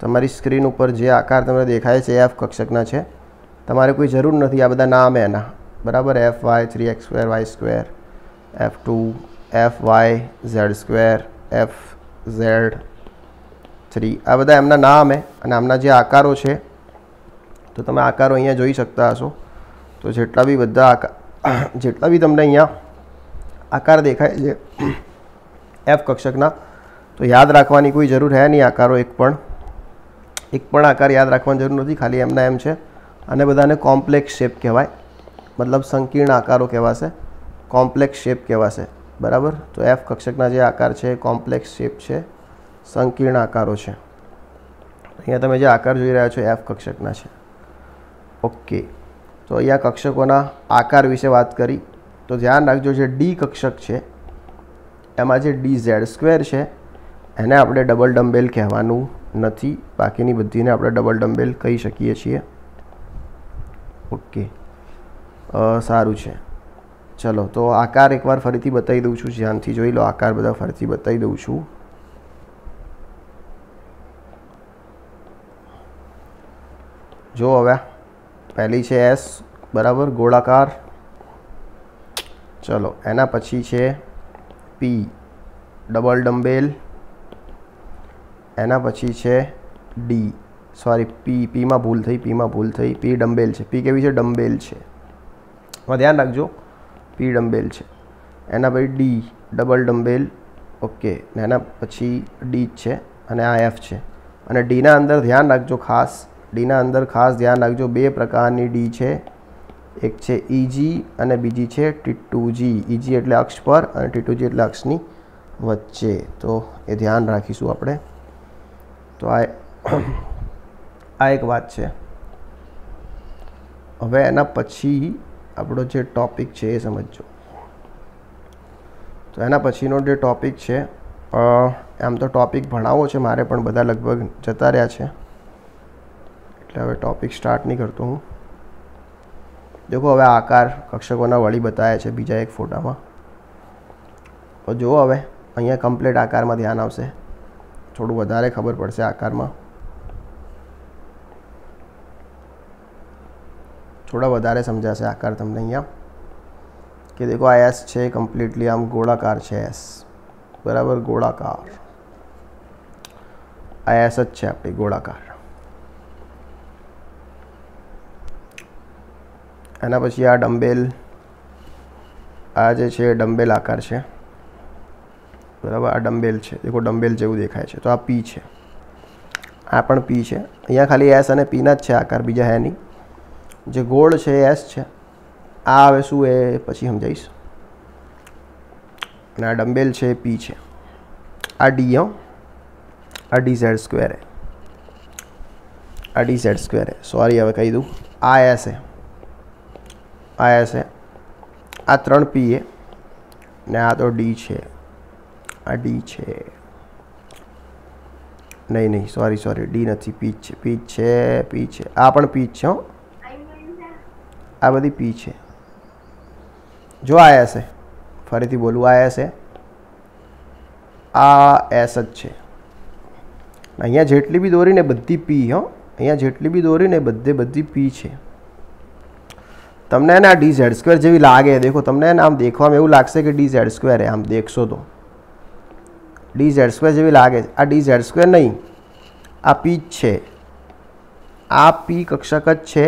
S1: તમારી સ્ક્રીન ઉપર જે આકાર તમને દેખાય છે એફ કક્ષકના છે તમારે કોઈ જરૂર નથી આ બધા નામ એના બરાબર f y three x square y square f two f y z square f z three આ બધા એમના નામ હે અને આમના જે આકારો છે તો તમે આકારો અહીંયા જોઈ શકતા હશો તો જેટલા બી બધા આકાર જેટલા બી તમને અહીંયા આકાર દેખાય છે એફ કક્ષકના તો યાદ રાખવાની કોઈ જરૂર હે નહીં આકારો એક પણ એક પણ આકાર યાદ રાખવાની જરૂર નથી ખાલી એમના એમ છે અને બધાને કોમ્પ્લેક્સ શેપ કહેવાય મતલબ સંકીર્ણ આકારો કહેવાશે કોમ્પ્લેક્સ શેપ કહેવાશે બરાબર તો એફ કક્ષકના જે આકાર છે કોમ્પ્લેક્સ શેપ છે સંકીર્ણ આકારો છે અહીંયા તમે જે આકાર જોઈ રહ્યા છો એફ કક્ષકના છે ઓકે તો અહીંયા કક્ષકોના આકાર વિશે વાત કરી તો ધ્યાન રાખજો જે ડી કક્ષક છે એમાં જે ડી ઝેડ સ્ક્વેર છે એને આપણે ડબલ ડમ્બેલ કહેવાનું નથી બાકીની બધીને આપણે ડબલ ડમ્બેલ કહી શકીએ છીએ ઓકે સારું છે ચલો તો આકાર એકવાર ફરીથી બતાવી દઉં છું ધ્યાનથી જોઈ લો આકાર બધા ફરીથી બતાવી દઉં છું જો હવે પહેલી છે એસ બરાબર ગોળાકાર ચલો એના પછી છે પી ડબલ ડમ્બેલ એના પછી છે ડી સોરી પી પીમાં ભૂલ થઈ પીમાં ભૂલ થઈ પી ડમ્બેલ છે પી કેવી છે ડમ્બેલ છે એમાં ધ્યાન રાખજો પી ડમ્બેલ છે એના પછી ડી ડબલ ડમ્બેલ ઓકે ને એના પછી ડી છે અને આ એફ છે અને ડીના અંદર ધ્યાન રાખજો ખાસ ડીના અંદર ખાસ ધ્યાન રાખજો બે પ્રકારની ડી છે એક છે ઇજી e અને બીજી છે ટીટુજી ઈજી e એટલે અક્ષ પર અને ટીટુજી એટલે અક્ષની વચ્ચે તો એ ધ્યાન રાખીશું આપણે તો આ આ એક વાત છે હવે એના પછી આપણો જે ટોપિક છે એ સમજો તો એના પછીનો જે ટોપિક છે એમ તો ટોપિક ભણાવવો છે મારે પણ બધા લગભગ જતા રહ્યા છે એટલે હવે ટોપિક સ્ટાર્ટ નહીં કરતો હું देखो हमें आकार कक्षकों वी बताया है बीजा एक फोटा में तो जो हमें अँ कम्प्लीट आकार में ध्यान आशे थोड़ा खबर पड़ से आकार में थोड़ा समझा से आकार तमने अँ कि देखो आ एस है कम्प्लीटली आम गोलाकार है एस बराबर गोलाकार आ एस है अपनी गोलाकार એના પછી આ ડમ્બેલ આ જે છે ડમ્બેલ આકાર છે બરાબર આ ડમ્બેલ છે દેખો ડમ્બેલ જેવું દેખાય છે તો આ પી છે આ પણ પી છે અહીંયા ખાલી એસ અને પીના જ છે આકાર બીજા હે નહીં જે ગોળ છે એસ છે આ આવે શું એ પછી સમજાવીશ અને આ ડમ્બેલ છે પી છે આ ડી આ ડી ઝેડ સ્ક્વેર એ આ ડી ઝેડ સ્ક્વેર એ સોરી હવે કહી દઉં આ એસ એ આયા છે આ ત્રણ પી એ ને આ તો ડી છે આ ડી છે નહીં નહીં સોરી સોરી ડી નથી પી છે પી છે પી છે આ પણ પી છે હો આ બધી પી છે જો આયા છે ફરીથી બોલવું આયા છે આ એસ જ છે અહીંયા જેટલી બી દોરીને બધી પી હો અહીંયા જેટલી બી દોરીને બધે બધી પી છે તમને ને આ ડી ઝેડ સ્ક્વેર જેવી લાગે દેખો તમને આમ દેખવામાં એવું લાગશે કે ડી ઝેડ સ્ક્વેર એ આમ દેખશો તો ડી ઝેડ સ્ક્વેર જેવી લાગે આ ડી ઝેડ સ્ક્વેર નહીં આ પી જ છે આ પી કક્ષક જ છે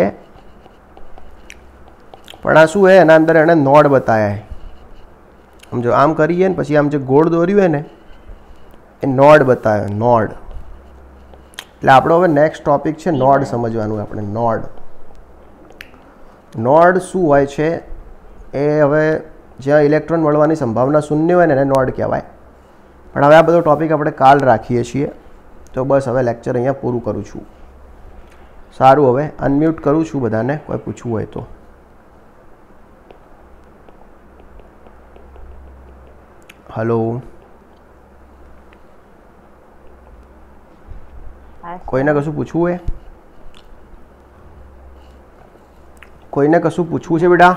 S1: પણ આ શું હે એના અંદર એણે નોડ બતાવ્યા આમ જો આમ કરીએ ને પછી આમ જે ગોળ દોર્યું હે ને એ નોડ બતાવ્યો નોડ એટલે આપણો હવે નેક્સ્ટ ટોપિક છે નોડ સમજવાનું આપણે નોડ નોડ શું હોય છે એ હવે જ્યાં ઇલેક્ટ્રોન મળવાની સંભાવના શૂન્ય હોય ને એને નોડ કહેવાય પણ હવે આ બધો ટૉપિક આપણે કાલ રાખીએ છીએ તો બસ હવે લેક્ચર અહીંયા પૂરું કરું છું સારું હવે અનમ્યુટ કરું છું બધાને કોઈ પૂછવું હોય તો હલો કોઈને કશું પૂછવું હોય કોઈને કશું પૂછવું છે બેટા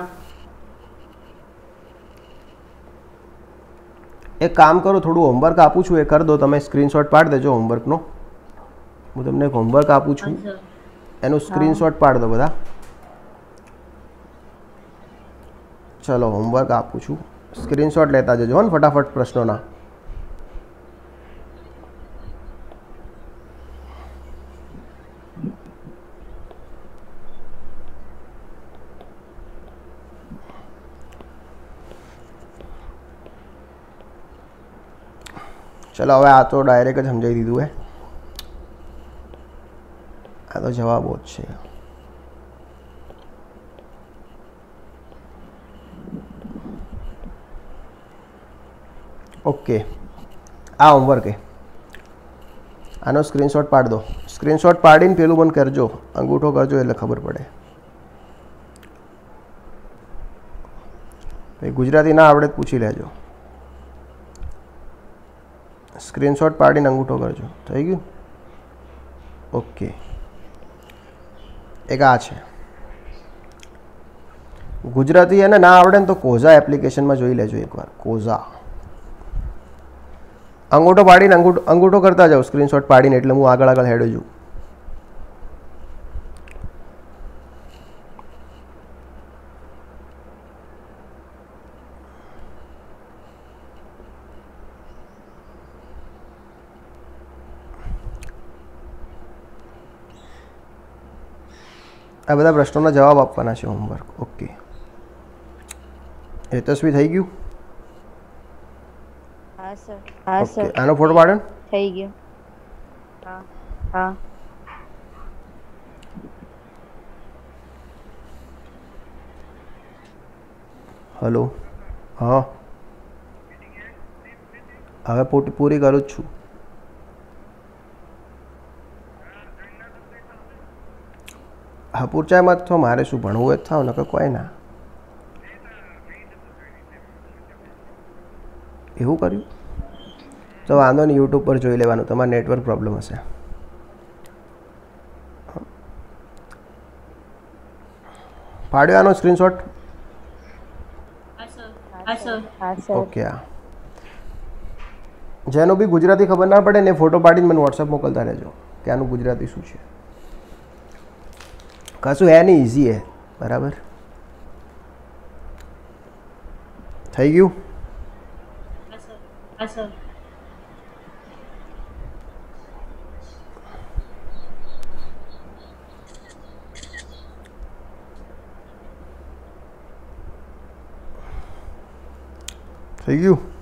S1: એક કામ કરો થોડું હોમવર્ક આપું છું એ કરી દો તમે સ્ક્રીનશોટ પાડી દેજો હોમવર્કનો હું તમને એક હોમવર્ક આપું છું એનું સ્ક્રીનશોટ પાડી દો બધા ચલો હોમવર્ક આપું છું સ્ક્રીનશોટ લેતા જજો ને ફટાફટ પ્રશ્નોના ચલો હવે આ તો ડાયરેક્ટ જ સમજાવી દીધું હે આ તો જવાબો જ છે ઓકે આ હોમવર્ક એ આનો સ્ક્રીનશોટ પાડ દો સ્ક્રીનશોટ પાડીને પેલું પણ કરજો અંગૂઠો કરજો એટલે ખબર પડે ગુજરાતી ના આવડે પૂછી લેજો સ્ક્રીનશોટ પાડીને અંગૂઠો કરજો થઈ ગયું ઓકે એક આ છે ગુજરાતી એને ના આવડે ને તો કોઝા એપ્લિકેશનમાં જોઈ લેજો એકવાર કોઝા અંગૂઠો પાડીને અંગૂઠો અંગૂઠો કરતા જાઓ સ્ક્રીનશોટ પાડીને એટલે હું આગળ આગળ હેડું છું આ બધા પ્રશ્નોના જવાબ આપવાના છે હોમવર્ક ઓકે હેતસ્વી થઈ ગયું હા સર હા સર આનો ફોટો પાડો થઈ ગયો હા હા હા હવે પૂરી કરું છું હા તો મારે શું ભણવું જ થાવ નકર કોઈ ના એવું કર્યું તો વાંધો નહીં યુટ્યુબ પર જોઈ લેવાનું તમારે નેટવર્ક પ્રોબ્લેમ હશે પાડ્યો આનો સ્ક્રીનશોટ ઓકે હા જેનો બી ગુજરાતી ખબર ના પડે ને ફોટો પાડીને મને વોટ્સઅપ મોકલતા રહેજો કે આનું ગુજરાતી શું છે કશું હે નહીં ઇઝી હે બરાબર થઈ ગયું થઈ ગયું